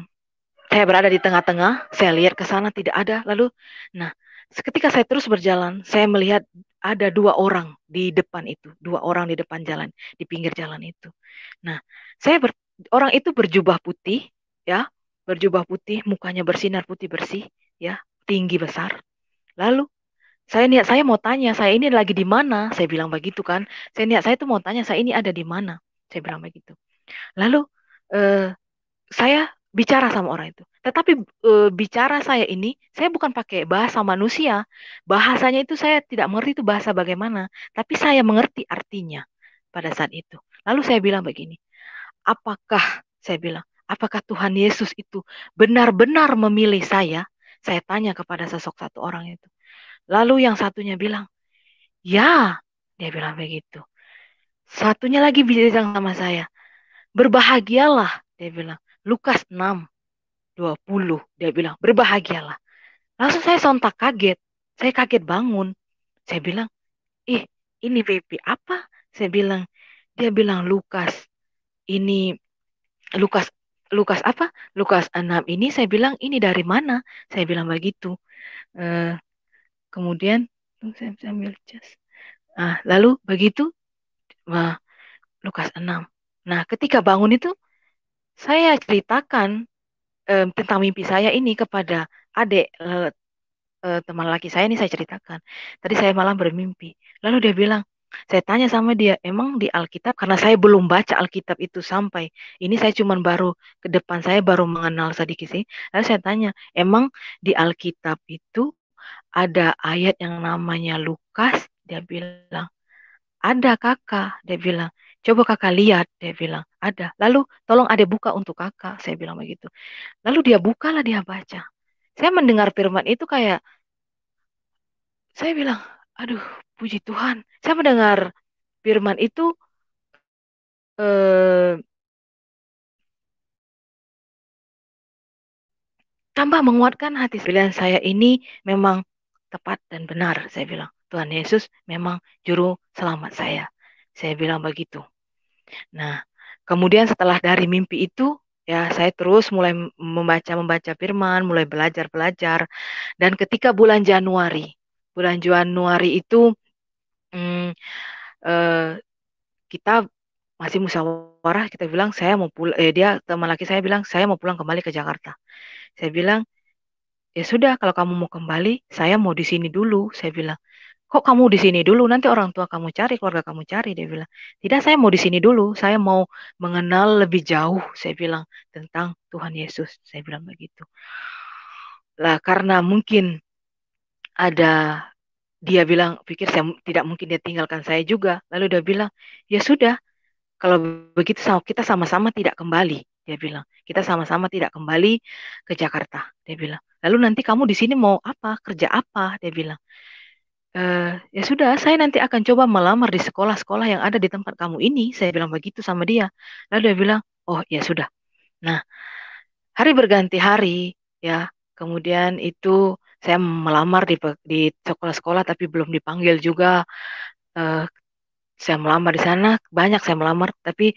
saya berada di tengah-tengah, saya lihat ke sana tidak ada. Lalu, nah, seketika saya terus berjalan, saya melihat ada dua orang di depan itu, dua orang di depan jalan, di pinggir jalan itu. Nah, saya ber, orang itu berjubah putih, ya, berjubah putih, mukanya bersinar putih bersih, ya, tinggi besar. Lalu saya niat saya mau tanya, saya ini lagi di mana? Saya bilang begitu kan. Saya niat saya itu mau tanya, saya ini ada di mana? Saya bilang begitu. Lalu eh, saya bicara sama orang itu. Tetapi e, bicara saya ini, saya bukan pakai bahasa manusia. Bahasanya itu saya tidak mengerti itu bahasa bagaimana, tapi saya mengerti artinya pada saat itu. Lalu saya bilang begini, apakah saya bilang, apakah Tuhan Yesus itu benar-benar memilih saya? Saya tanya kepada sosok satu orang itu. Lalu yang satunya bilang, ya, dia bilang begitu. Satunya lagi bilang sama saya, berbahagialah, dia bilang Lukas 6, 20. Dia bilang, berbahagialah. Langsung saya sontak kaget. Saya kaget bangun. Saya bilang, ih eh, ini PP apa? Saya bilang, dia bilang Lukas. Ini Lukas Lukas apa? Lukas 6 ini saya bilang ini dari mana? Saya bilang begitu. Uh, kemudian saya ambil jas. Ah, lalu begitu Lukas 6. Nah, ketika bangun itu saya ceritakan um, tentang mimpi saya ini kepada adik uh, teman laki saya ini saya ceritakan. Tadi saya malam bermimpi. Lalu dia bilang, saya tanya sama dia, emang di Alkitab karena saya belum baca Alkitab itu sampai ini saya cuman baru ke depan saya baru mengenal sedikit sih. Lalu saya tanya, emang di Alkitab itu ada ayat yang namanya Lukas? Dia bilang, ada kakak. Dia bilang, Coba kakak lihat, dia bilang, ada. Lalu tolong ada buka untuk kakak, saya bilang begitu. Lalu dia bukalah, dia baca. Saya mendengar firman itu kayak, saya bilang, aduh, puji Tuhan. Saya mendengar firman itu, eh, tambah menguatkan hati pilihan saya ini memang tepat dan benar, saya bilang. Tuhan Yesus memang juru selamat saya. Saya bilang begitu. Nah, kemudian setelah dari mimpi itu ya saya terus mulai membaca membaca firman, mulai belajar belajar dan ketika bulan Januari, bulan Januari itu hmm, eh, kita masih musyawarah kita bilang saya mau pulang eh, dia teman laki saya bilang saya mau pulang kembali ke Jakarta saya bilang ya sudah kalau kamu mau kembali saya mau di sini dulu saya bilang kok kamu di sini dulu nanti orang tua kamu cari keluarga kamu cari dia bilang tidak saya mau di sini dulu saya mau mengenal lebih jauh saya bilang tentang Tuhan Yesus saya bilang begitu lah karena mungkin ada dia bilang pikir saya tidak mungkin dia tinggalkan saya juga lalu dia bilang ya sudah kalau begitu kita sama-sama tidak kembali dia bilang kita sama-sama tidak kembali ke Jakarta dia bilang lalu nanti kamu di sini mau apa kerja apa dia bilang Eh, ya sudah, saya nanti akan coba melamar di sekolah-sekolah yang ada di tempat kamu ini. Saya bilang begitu sama dia. Lalu dia bilang, oh ya sudah. Nah, hari berganti hari, ya. Kemudian itu saya melamar di di sekolah-sekolah tapi belum dipanggil juga. Uh, saya melamar di sana, banyak saya melamar, tapi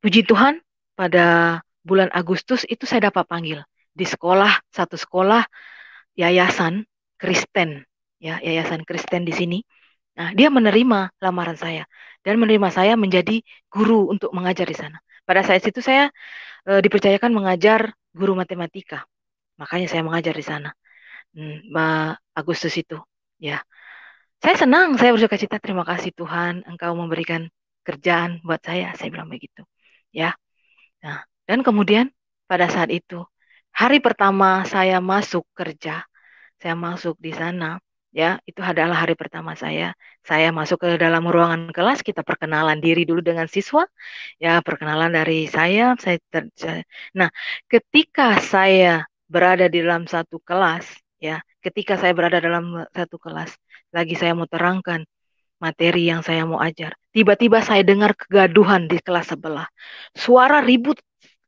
puji Tuhan pada bulan Agustus itu saya dapat panggil di sekolah satu sekolah yayasan Kristen ya Yayasan Kristen di sini. Nah, dia menerima lamaran saya dan menerima saya menjadi guru untuk mengajar di sana. Pada saat itu saya e, dipercayakan mengajar guru matematika. Makanya saya mengajar di sana. Hmm, Agustus itu, ya. Saya senang, saya bersuka cita, terima kasih Tuhan, Engkau memberikan kerjaan buat saya, saya bilang begitu. Ya. Nah, dan kemudian pada saat itu, hari pertama saya masuk kerja, saya masuk di sana, ya itu adalah hari pertama saya saya masuk ke dalam ruangan kelas kita perkenalan diri dulu dengan siswa ya perkenalan dari saya saya, ter, nah ketika saya berada di dalam satu kelas ya ketika saya berada dalam satu kelas lagi saya mau terangkan materi yang saya mau ajar tiba-tiba saya dengar kegaduhan di kelas sebelah suara ribut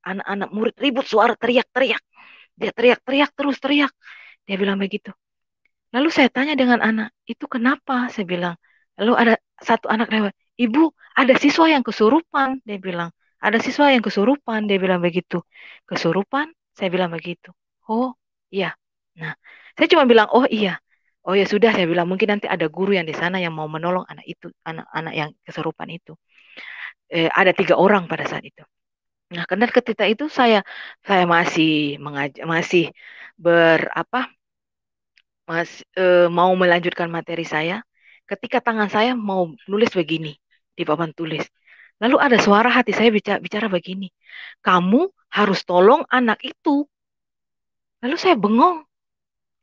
anak-anak murid ribut suara teriak-teriak dia teriak-teriak terus teriak dia bilang begitu Lalu saya tanya dengan anak, itu kenapa? Saya bilang. Lalu ada satu anak lewat, ibu ada siswa yang kesurupan. Dia bilang, ada siswa yang kesurupan. Dia bilang begitu. Kesurupan? Saya bilang begitu. Oh, iya. Nah, saya cuma bilang, oh iya. Oh ya sudah, saya bilang mungkin nanti ada guru yang di sana yang mau menolong anak itu, anak-anak yang kesurupan itu. Eh, ada tiga orang pada saat itu. Nah, karena ketika itu saya saya masih mengaj masih berapa mas e, mau melanjutkan materi saya ketika tangan saya mau nulis begini di papan tulis lalu ada suara hati saya bicara, bicara begini kamu harus tolong anak itu lalu saya bengong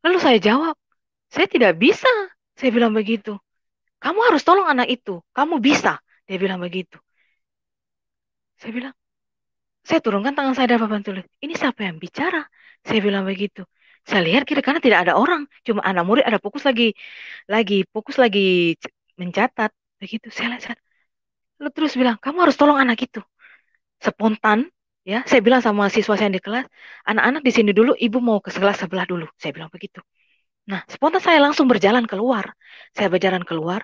lalu saya jawab saya tidak bisa saya bilang begitu kamu harus tolong anak itu kamu bisa dia bilang begitu saya bilang saya turunkan tangan saya dari papan tulis. Ini siapa yang bicara? Saya bilang begitu. Saya lihat kiri kanan tidak ada orang, cuma anak murid ada fokus lagi, lagi fokus lagi mencatat. Begitu saya lihat, lu terus bilang kamu harus tolong anak itu. Spontan, ya saya bilang sama siswa saya yang di kelas, anak-anak di sini dulu, ibu mau ke kelas sebelah dulu. Saya bilang begitu. Nah, spontan saya langsung berjalan keluar. Saya berjalan keluar.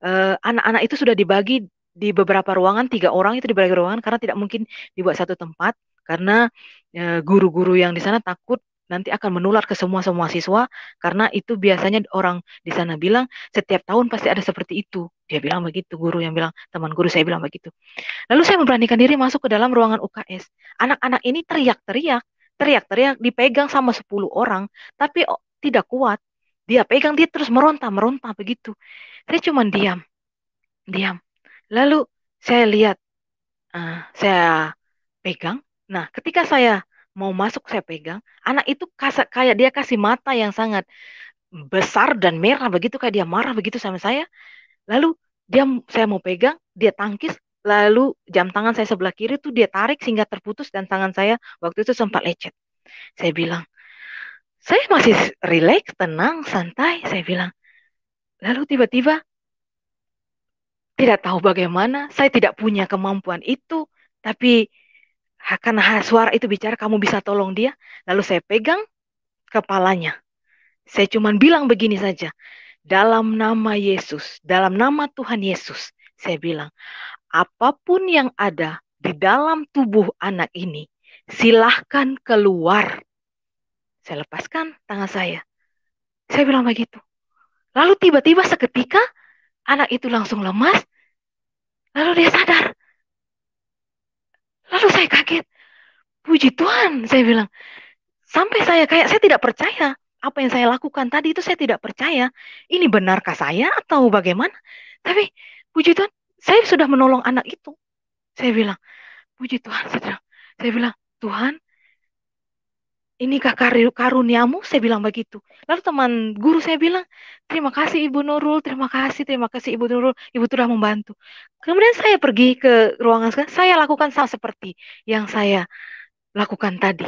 Eh, anak-anak uh, itu sudah dibagi di beberapa ruangan, tiga orang itu di dibagi ruangan karena tidak mungkin dibuat satu tempat karena eh, guru-guru yang di sana takut nanti akan menular ke semua semua siswa karena itu biasanya orang di sana bilang setiap tahun pasti ada seperti itu dia bilang begitu guru yang bilang teman guru saya bilang begitu lalu saya memberanikan diri masuk ke dalam ruangan UKS anak-anak ini teriak-teriak teriak-teriak dipegang sama 10 orang tapi oh, tidak kuat dia pegang dia terus meronta meronta begitu saya cuma diam diam lalu saya lihat uh, saya pegang nah ketika saya mau masuk saya pegang anak itu kasa, kayak dia kasih mata yang sangat besar dan merah begitu kayak dia marah begitu sama saya lalu dia saya mau pegang dia tangkis lalu jam tangan saya sebelah kiri tuh dia tarik sehingga terputus dan tangan saya waktu itu sempat lecet saya bilang saya masih relax tenang santai saya bilang lalu tiba-tiba tidak tahu bagaimana saya tidak punya kemampuan itu tapi karena suara itu bicara kamu bisa tolong dia, lalu saya pegang kepalanya. Saya cuma bilang begini saja, dalam nama Yesus, dalam nama Tuhan Yesus, saya bilang, apapun yang ada di dalam tubuh anak ini, silahkan keluar. Saya lepaskan tangan saya. Saya bilang begitu. Lalu tiba-tiba seketika anak itu langsung lemas. Lalu dia sadar. Lalu saya kaget. Puji Tuhan, saya bilang. Sampai saya kayak, saya tidak percaya. Apa yang saya lakukan tadi itu saya tidak percaya. Ini benarkah saya atau bagaimana? Tapi puji Tuhan, saya sudah menolong anak itu. Saya bilang, puji Tuhan, Saya bilang, Tuhan, ini kakak karuniamu saya bilang begitu lalu teman guru saya bilang terima kasih ibu Nurul terima kasih terima kasih ibu Nurul ibu sudah membantu kemudian saya pergi ke ruangan saya lakukan sama seperti yang saya lakukan tadi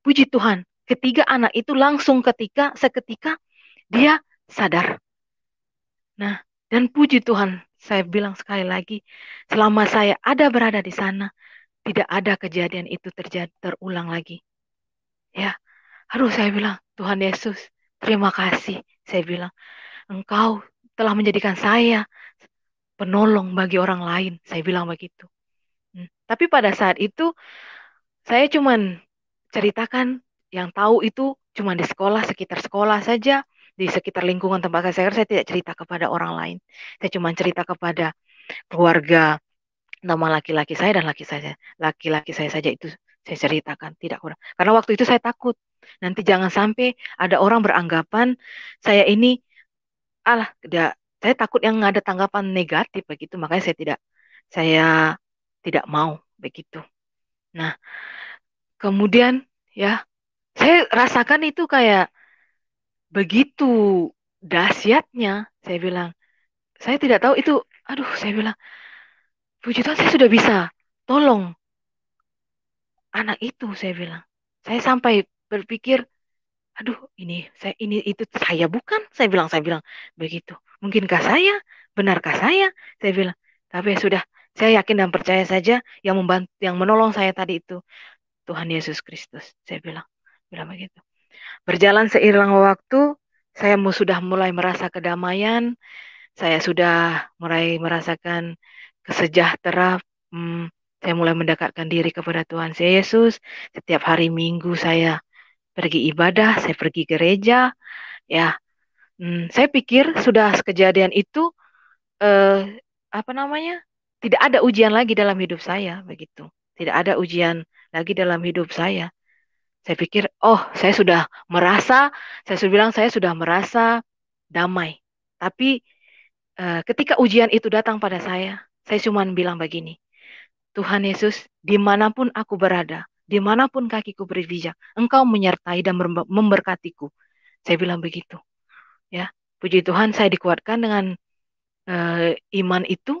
puji Tuhan ketiga anak itu langsung ketika seketika dia sadar nah dan puji Tuhan saya bilang sekali lagi selama saya ada berada di sana tidak ada kejadian itu terjadi terulang lagi Ya, aduh saya bilang, Tuhan Yesus, terima kasih. Saya bilang, Engkau telah menjadikan saya penolong bagi orang lain. Saya bilang begitu. Hmm. Tapi pada saat itu, saya cuman ceritakan yang tahu itu cuma di sekolah, sekitar sekolah saja, di sekitar lingkungan tempat saya saya tidak cerita kepada orang lain. Saya cuma cerita kepada keluarga nama laki-laki saya dan laki saya. Laki-laki saya saja itu saya ceritakan tidak kurang karena waktu itu saya takut nanti jangan sampai ada orang beranggapan saya ini alah tidak saya takut yang ada tanggapan negatif begitu makanya saya tidak saya tidak mau begitu nah kemudian ya saya rasakan itu kayak begitu dahsyatnya saya bilang saya tidak tahu itu aduh saya bilang puji Tuhan saya sudah bisa tolong anak itu saya bilang saya sampai berpikir aduh ini saya ini itu saya bukan saya bilang saya bilang begitu mungkinkah saya benarkah saya saya bilang tapi ya sudah saya yakin dan percaya saja yang membantu yang menolong saya tadi itu Tuhan Yesus Kristus saya bilang bilang begitu berjalan seiring waktu saya sudah mulai merasa kedamaian saya sudah mulai merasakan kesejahteraan hmm, saya mulai mendekatkan diri kepada Tuhan saya Yesus. Setiap hari Minggu saya pergi ibadah, saya pergi gereja. Ya, hmm, saya pikir sudah kejadian itu eh, apa namanya? Tidak ada ujian lagi dalam hidup saya begitu. Tidak ada ujian lagi dalam hidup saya. Saya pikir, oh, saya sudah merasa, saya sudah bilang saya sudah merasa damai. Tapi eh, ketika ujian itu datang pada saya, saya cuma bilang begini, Tuhan Yesus, dimanapun aku berada, dimanapun kakiku berpijak, engkau menyertai dan memberkatiku. Saya bilang begitu. Ya, puji Tuhan saya dikuatkan dengan e, iman itu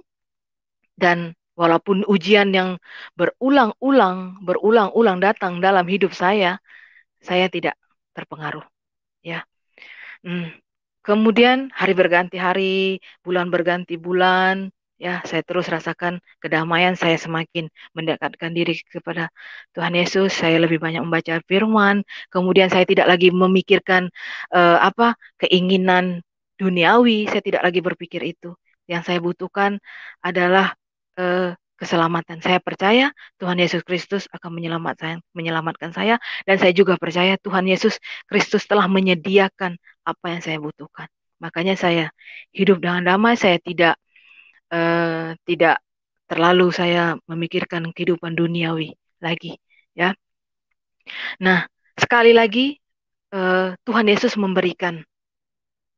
dan walaupun ujian yang berulang-ulang, berulang-ulang datang dalam hidup saya, saya tidak terpengaruh. Ya. Hmm. Kemudian hari berganti hari, bulan berganti bulan, Ya, saya terus rasakan kedamaian saya semakin mendekatkan diri kepada Tuhan Yesus. Saya lebih banyak membaca firman, kemudian saya tidak lagi memikirkan uh, apa keinginan duniawi, saya tidak lagi berpikir itu. Yang saya butuhkan adalah uh, keselamatan. Saya percaya Tuhan Yesus Kristus akan menyelamatkan menyelamatkan saya dan saya juga percaya Tuhan Yesus Kristus telah menyediakan apa yang saya butuhkan. Makanya saya hidup dengan damai, saya tidak Eh, tidak terlalu saya memikirkan kehidupan duniawi lagi ya. Nah, sekali lagi eh, Tuhan Yesus memberikan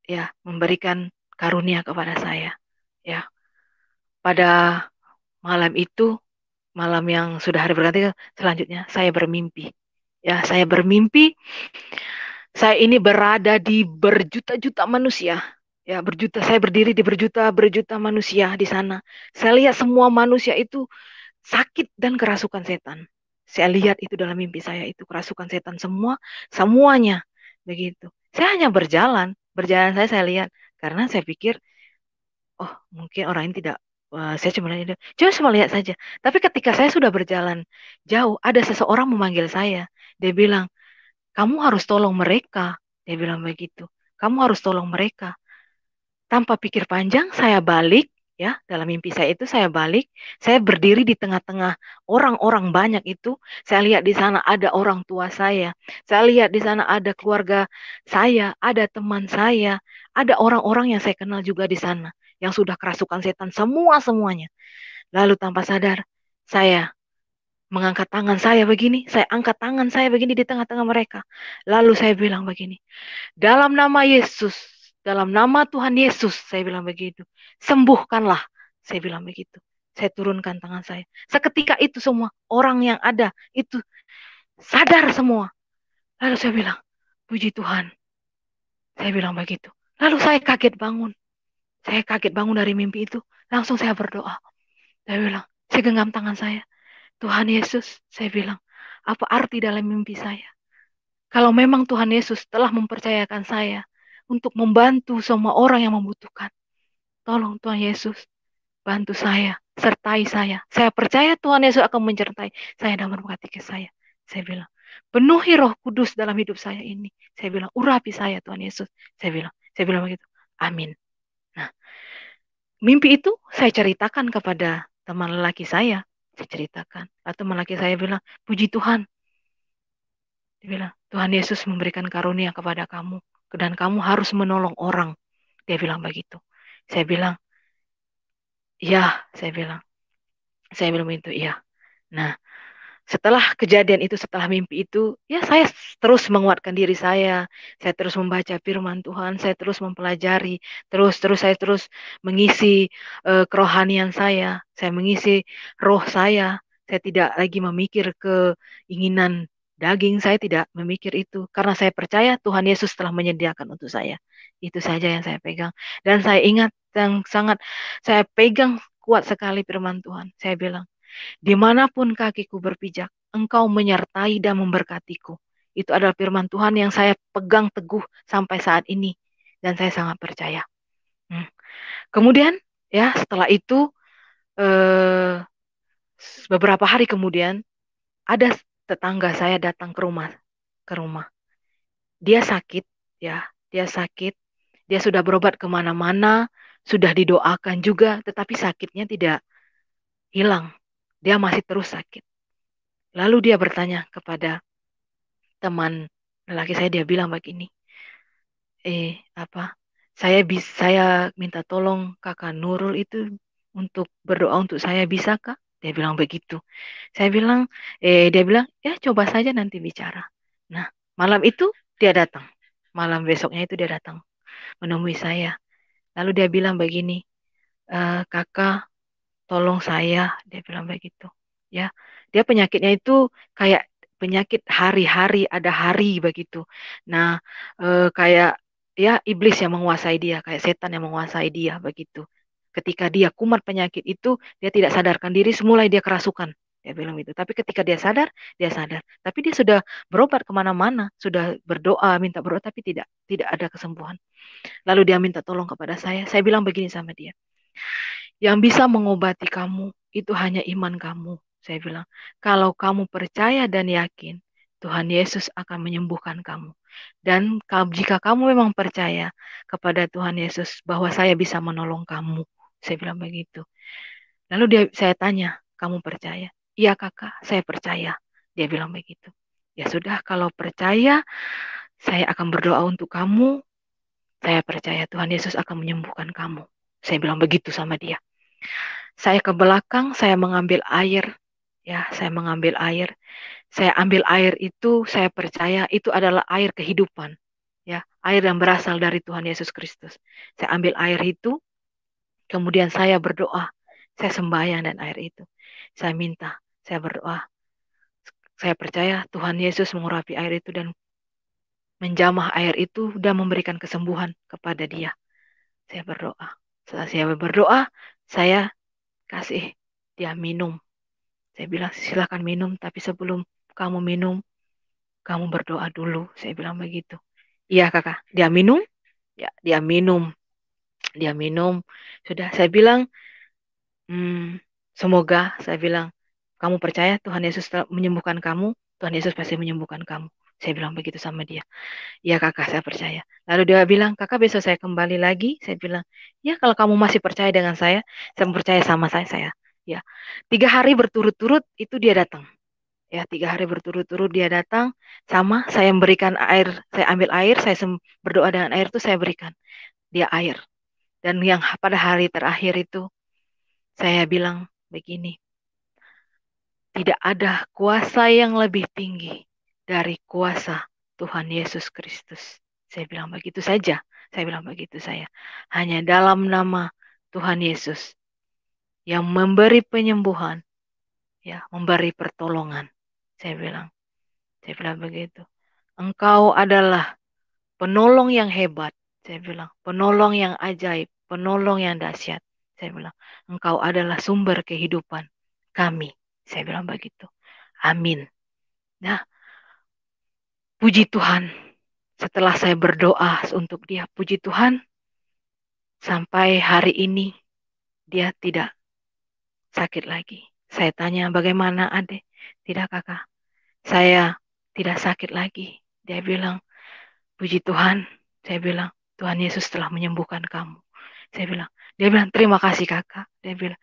ya, memberikan karunia kepada saya ya. Pada malam itu, malam yang sudah hari berganti selanjutnya saya bermimpi. Ya, saya bermimpi saya ini berada di berjuta-juta manusia ya berjuta saya berdiri di berjuta berjuta manusia di sana saya lihat semua manusia itu sakit dan kerasukan setan saya lihat itu dalam mimpi saya itu kerasukan setan semua semuanya begitu saya hanya berjalan berjalan saya saya lihat karena saya pikir oh mungkin orang ini tidak Wah, eh, saya cuma lihat, cuma cuma lihat saja. Tapi ketika saya sudah berjalan jauh, ada seseorang memanggil saya. Dia bilang, kamu harus tolong mereka. Dia bilang begitu. Kamu harus tolong mereka. Tanpa pikir panjang, saya balik ya dalam mimpi saya itu saya balik saya berdiri di tengah-tengah orang-orang banyak itu saya lihat di sana ada orang tua saya saya lihat di sana ada keluarga saya ada teman saya ada orang-orang yang saya kenal juga di sana yang sudah kerasukan setan semua semuanya lalu tanpa sadar saya mengangkat tangan saya begini, saya angkat tangan saya begini di tengah-tengah mereka. Lalu saya bilang begini, dalam nama Yesus, dalam nama Tuhan Yesus, saya bilang begitu. Sembuhkanlah, saya bilang begitu. Saya turunkan tangan saya. Seketika itu semua orang yang ada itu sadar semua. Lalu saya bilang, puji Tuhan. Saya bilang begitu. Lalu saya kaget bangun. Saya kaget bangun dari mimpi itu. Langsung saya berdoa. Saya bilang, saya genggam tangan saya. Tuhan Yesus, saya bilang, apa arti dalam mimpi saya? Kalau memang Tuhan Yesus telah mempercayakan saya untuk membantu semua orang yang membutuhkan. Tolong Tuhan Yesus, bantu saya, sertai saya. Saya percaya Tuhan Yesus akan menyertai saya dan memberkati ke saya. Saya bilang, penuhi roh kudus dalam hidup saya ini. Saya bilang, urapi saya Tuhan Yesus. Saya bilang, saya bilang begitu. Amin. Nah, mimpi itu saya ceritakan kepada teman lelaki saya. Saya ceritakan. atau teman lelaki saya bilang, puji Tuhan. Dia bilang, Tuhan Yesus memberikan karunia kepada kamu dan kamu harus menolong orang. Dia bilang begitu. Saya bilang, ya, saya bilang. Saya bilang itu, ya. Nah, setelah kejadian itu, setelah mimpi itu, ya saya terus menguatkan diri saya. Saya terus membaca firman Tuhan, saya terus mempelajari, terus terus saya terus mengisi uh, kerohanian saya, saya mengisi roh saya. Saya tidak lagi memikir keinginan daging, saya tidak memikir itu. Karena saya percaya Tuhan Yesus telah menyediakan untuk saya. Itu saja yang saya pegang. Dan saya ingat yang sangat, saya pegang kuat sekali firman Tuhan. Saya bilang, dimanapun kakiku berpijak, engkau menyertai dan memberkatiku. Itu adalah firman Tuhan yang saya pegang teguh sampai saat ini. Dan saya sangat percaya. Hmm. Kemudian, ya setelah itu, eh, beberapa hari kemudian, ada tetangga saya datang ke rumah ke rumah dia sakit ya dia sakit dia sudah berobat kemana-mana sudah didoakan juga tetapi sakitnya tidak hilang dia masih terus sakit lalu dia bertanya kepada teman lelaki saya dia bilang begini eh apa saya bisa saya minta tolong kakak Nurul itu untuk berdoa untuk saya bisa kak dia bilang begitu. Saya bilang, eh, dia bilang, ya coba saja nanti bicara. Nah, malam itu dia datang. Malam besoknya itu dia datang menemui saya. Lalu dia bilang begini, e, kakak, tolong saya. Dia bilang begitu. Ya, dia penyakitnya itu kayak penyakit hari-hari ada hari begitu. Nah, e, kayak ya iblis yang menguasai dia, kayak setan yang menguasai dia begitu. Ketika dia kumat penyakit itu, dia tidak sadarkan diri, semula dia kerasukan. Dia bilang itu. Tapi ketika dia sadar, dia sadar. Tapi dia sudah berobat kemana-mana, sudah berdoa, minta berdoa, tapi tidak tidak ada kesembuhan. Lalu dia minta tolong kepada saya. Saya bilang begini sama dia. Yang bisa mengobati kamu itu hanya iman kamu. Saya bilang, kalau kamu percaya dan yakin, Tuhan Yesus akan menyembuhkan kamu. Dan jika kamu memang percaya kepada Tuhan Yesus bahwa saya bisa menolong kamu, saya bilang begitu. Lalu dia saya tanya, kamu percaya? Iya kakak, saya percaya. Dia bilang begitu. Ya sudah, kalau percaya, saya akan berdoa untuk kamu. Saya percaya Tuhan Yesus akan menyembuhkan kamu. Saya bilang begitu sama dia. Saya ke belakang, saya mengambil air. Ya, saya mengambil air. Saya ambil air itu, saya percaya itu adalah air kehidupan. Ya, air yang berasal dari Tuhan Yesus Kristus. Saya ambil air itu, Kemudian saya berdoa, saya sembahyang dan air itu. Saya minta, saya berdoa. Saya percaya Tuhan Yesus mengurapi air itu dan menjamah air itu dan memberikan kesembuhan kepada dia. Saya berdoa. Setelah saya berdoa, saya kasih dia minum. Saya bilang, silahkan minum, tapi sebelum kamu minum, kamu berdoa dulu. Saya bilang begitu. Iya kakak, dia minum, ya dia minum dia minum sudah saya bilang hmm, semoga saya bilang kamu percaya Tuhan Yesus menyembuhkan kamu Tuhan Yesus pasti menyembuhkan kamu saya bilang begitu sama dia ya kakak saya percaya lalu dia bilang kakak besok saya kembali lagi saya bilang ya kalau kamu masih percaya dengan saya saya percaya sama saya saya ya tiga hari berturut-turut itu dia datang ya tiga hari berturut-turut dia datang sama saya memberikan air saya ambil air saya berdoa dengan air itu saya berikan dia air dan yang pada hari terakhir itu saya bilang begini. Tidak ada kuasa yang lebih tinggi dari kuasa Tuhan Yesus Kristus. Saya bilang begitu saja. Saya bilang begitu saya. Hanya dalam nama Tuhan Yesus yang memberi penyembuhan, ya, memberi pertolongan. Saya bilang, saya bilang begitu. Engkau adalah penolong yang hebat saya bilang, penolong yang ajaib, penolong yang dahsyat. Saya bilang, engkau adalah sumber kehidupan kami. Saya bilang begitu. Amin. Nah, puji Tuhan. Setelah saya berdoa untuk dia, puji Tuhan. Sampai hari ini, dia tidak sakit lagi. Saya tanya, bagaimana adik? Tidak kakak, saya tidak sakit lagi. Dia bilang, puji Tuhan. Saya bilang, Tuhan Yesus telah menyembuhkan kamu. Saya bilang, dia bilang, terima kasih kakak. Dia bilang,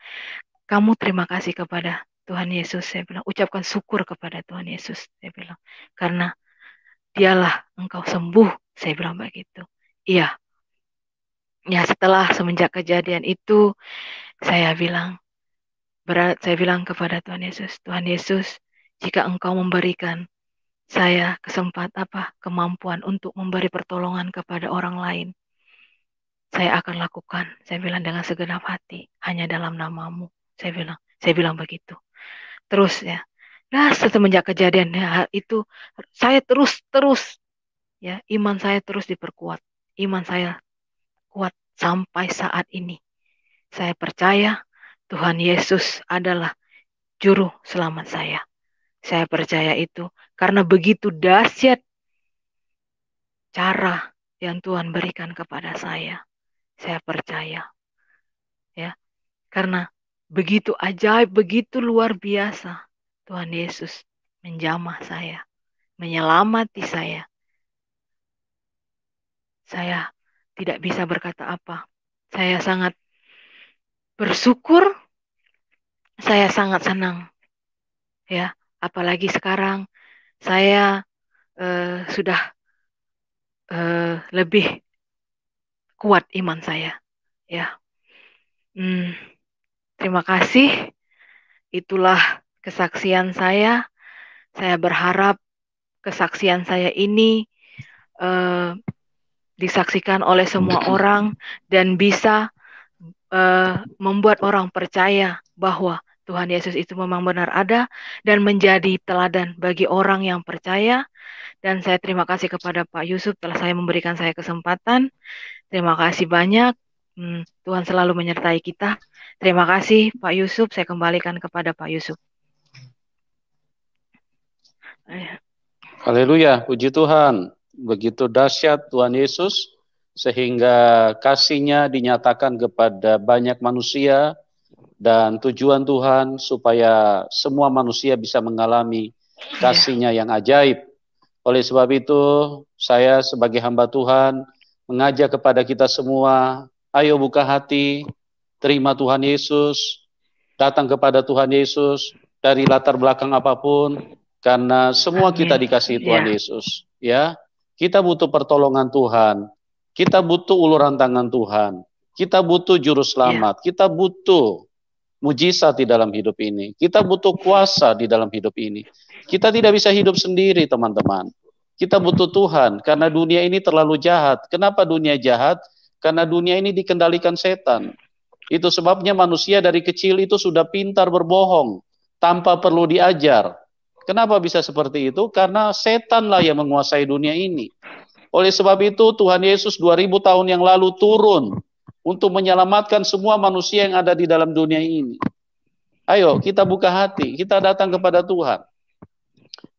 kamu terima kasih kepada Tuhan Yesus. Saya bilang, ucapkan syukur kepada Tuhan Yesus. Saya bilang, karena dialah engkau sembuh. Saya bilang begitu. Iya. Ya setelah semenjak kejadian itu, saya bilang, berat saya bilang kepada Tuhan Yesus, Tuhan Yesus, jika engkau memberikan saya kesempat apa kemampuan untuk memberi pertolongan kepada orang lain. Saya akan lakukan, saya bilang dengan segenap hati, hanya dalam namamu. Saya bilang, saya bilang begitu. Terus ya, nah semenjak kejadian ya, itu saya terus terus ya iman saya terus diperkuat, iman saya kuat sampai saat ini. Saya percaya Tuhan Yesus adalah juru selamat saya. Saya percaya itu karena begitu dahsyat cara yang Tuhan berikan kepada saya. Saya percaya. Ya. Karena begitu ajaib, begitu luar biasa Tuhan Yesus menjamah saya, menyelamati saya. Saya tidak bisa berkata apa. Saya sangat bersyukur. Saya sangat senang. Ya, apalagi sekarang saya uh, sudah uh, lebih kuat iman saya. Ya, hmm, terima kasih. Itulah kesaksian saya. Saya berharap kesaksian saya ini uh, disaksikan oleh semua orang dan bisa uh, membuat orang percaya bahwa Tuhan Yesus itu memang benar ada dan menjadi teladan bagi orang yang percaya. Dan saya terima kasih kepada Pak Yusuf telah saya memberikan saya kesempatan. Terima kasih banyak. Hmm, Tuhan selalu menyertai kita. Terima kasih Pak Yusuf. Saya kembalikan kepada Pak Yusuf. Haleluya, puji Tuhan. Begitu dahsyat Tuhan Yesus sehingga kasihnya dinyatakan kepada banyak manusia, dan tujuan Tuhan supaya semua manusia bisa mengalami iya. kasihnya yang ajaib. Oleh sebab itu, saya sebagai hamba Tuhan mengajak kepada kita semua, ayo buka hati, terima Tuhan Yesus, datang kepada Tuhan Yesus dari latar belakang apapun, karena semua kita dikasih iya. Tuhan Yesus. Ya, kita butuh pertolongan Tuhan, kita butuh uluran tangan Tuhan, kita butuh juru selamat, iya. kita butuh mujizat di dalam hidup ini. Kita butuh kuasa di dalam hidup ini. Kita tidak bisa hidup sendiri, teman-teman. Kita butuh Tuhan karena dunia ini terlalu jahat. Kenapa dunia jahat? Karena dunia ini dikendalikan setan. Itu sebabnya manusia dari kecil itu sudah pintar berbohong tanpa perlu diajar. Kenapa bisa seperti itu? Karena setanlah yang menguasai dunia ini. Oleh sebab itu Tuhan Yesus 2000 tahun yang lalu turun untuk menyelamatkan semua manusia yang ada di dalam dunia ini. Ayo, kita buka hati, kita datang kepada Tuhan.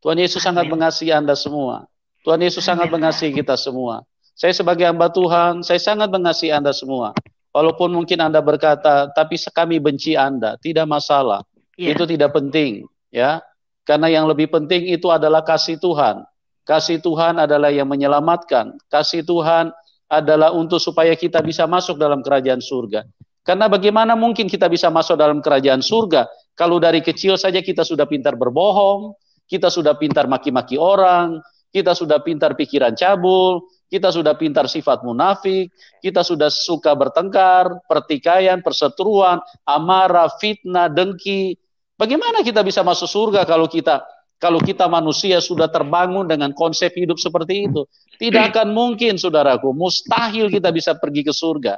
Tuhan Yesus sangat mengasihi Anda semua. Tuhan Yesus sangat mengasihi kita semua. Saya sebagai hamba Tuhan, saya sangat mengasihi Anda semua. Walaupun mungkin Anda berkata, tapi kami benci Anda, tidak masalah. Yeah. Itu tidak penting, ya. Karena yang lebih penting itu adalah kasih Tuhan. Kasih Tuhan adalah yang menyelamatkan. Kasih Tuhan adalah untuk supaya kita bisa masuk dalam kerajaan surga. Karena bagaimana mungkin kita bisa masuk dalam kerajaan surga kalau dari kecil saja kita sudah pintar berbohong, kita sudah pintar maki-maki orang, kita sudah pintar pikiran cabul, kita sudah pintar sifat munafik, kita sudah suka bertengkar, pertikaian, perseteruan, amarah, fitnah, dengki. Bagaimana kita bisa masuk surga kalau kita kalau kita manusia sudah terbangun dengan konsep hidup seperti itu, tidak akan mungkin saudaraku, mustahil kita bisa pergi ke surga.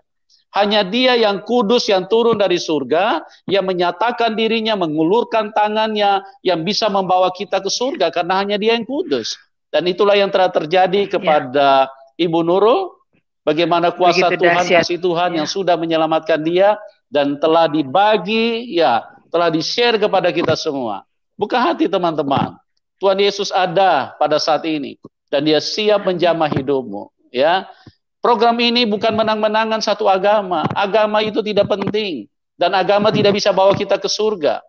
Hanya dia yang kudus yang turun dari surga, yang menyatakan dirinya, mengulurkan tangannya, yang bisa membawa kita ke surga karena hanya dia yang kudus. Dan itulah yang telah terjadi ya. kepada ya. Ibu Nurul. Bagaimana kuasa Begitu Tuhan, kasih Tuhan ya. yang sudah menyelamatkan dia dan telah dibagi, ya, telah di-share kepada kita semua. Buka hati teman-teman. Tuhan Yesus ada pada saat ini dan dia siap menjamah hidupmu, ya. Program ini bukan menang-menangan satu agama. Agama itu tidak penting dan agama tidak bisa bawa kita ke surga.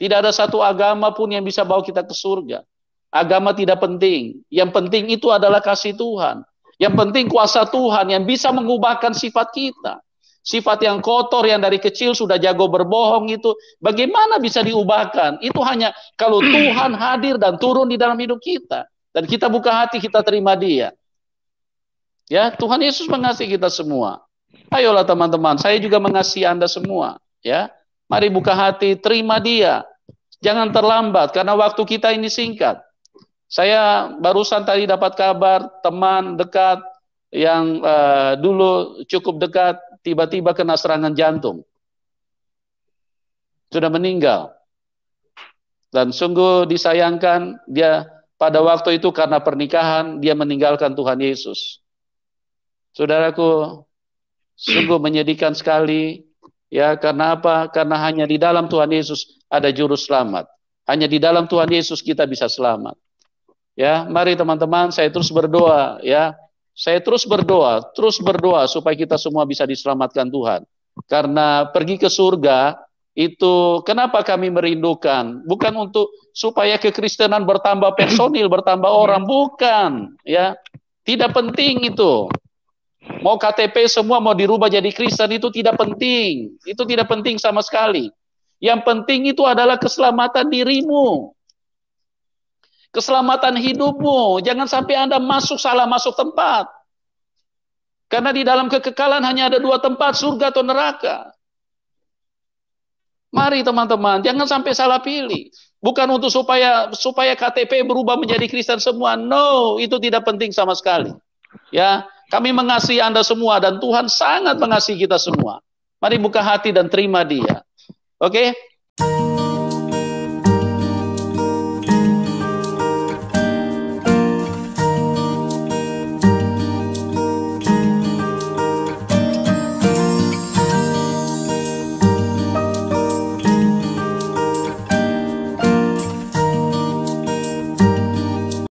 Tidak ada satu agama pun yang bisa bawa kita ke surga. Agama tidak penting. Yang penting itu adalah kasih Tuhan. Yang penting kuasa Tuhan yang bisa mengubahkan sifat kita sifat yang kotor yang dari kecil sudah jago berbohong itu bagaimana bisa diubahkan itu hanya kalau Tuhan hadir dan turun di dalam hidup kita dan kita buka hati kita terima dia ya Tuhan Yesus mengasihi kita semua ayolah teman-teman saya juga mengasihi Anda semua ya mari buka hati terima dia jangan terlambat karena waktu kita ini singkat saya barusan tadi dapat kabar teman dekat yang uh, dulu cukup dekat tiba-tiba kena serangan jantung. Sudah meninggal. Dan sungguh disayangkan dia pada waktu itu karena pernikahan dia meninggalkan Tuhan Yesus. Saudaraku, sungguh menyedihkan sekali ya karena apa? Karena hanya di dalam Tuhan Yesus ada juru selamat. Hanya di dalam Tuhan Yesus kita bisa selamat. Ya, mari teman-teman saya terus berdoa ya saya terus berdoa, terus berdoa supaya kita semua bisa diselamatkan Tuhan. Karena pergi ke surga itu kenapa kami merindukan? Bukan untuk supaya kekristenan bertambah personil, bertambah orang, bukan, ya. Tidak penting itu. Mau KTP semua mau dirubah jadi Kristen itu tidak penting. Itu tidak penting sama sekali. Yang penting itu adalah keselamatan dirimu keselamatan hidupmu. Jangan sampai Anda masuk salah masuk tempat. Karena di dalam kekekalan hanya ada dua tempat, surga atau neraka. Mari teman-teman, jangan sampai salah pilih. Bukan untuk supaya supaya KTP berubah menjadi Kristen semua. No, itu tidak penting sama sekali. Ya, kami mengasihi Anda semua dan Tuhan sangat mengasihi kita semua. Mari buka hati dan terima Dia. Oke? Okay?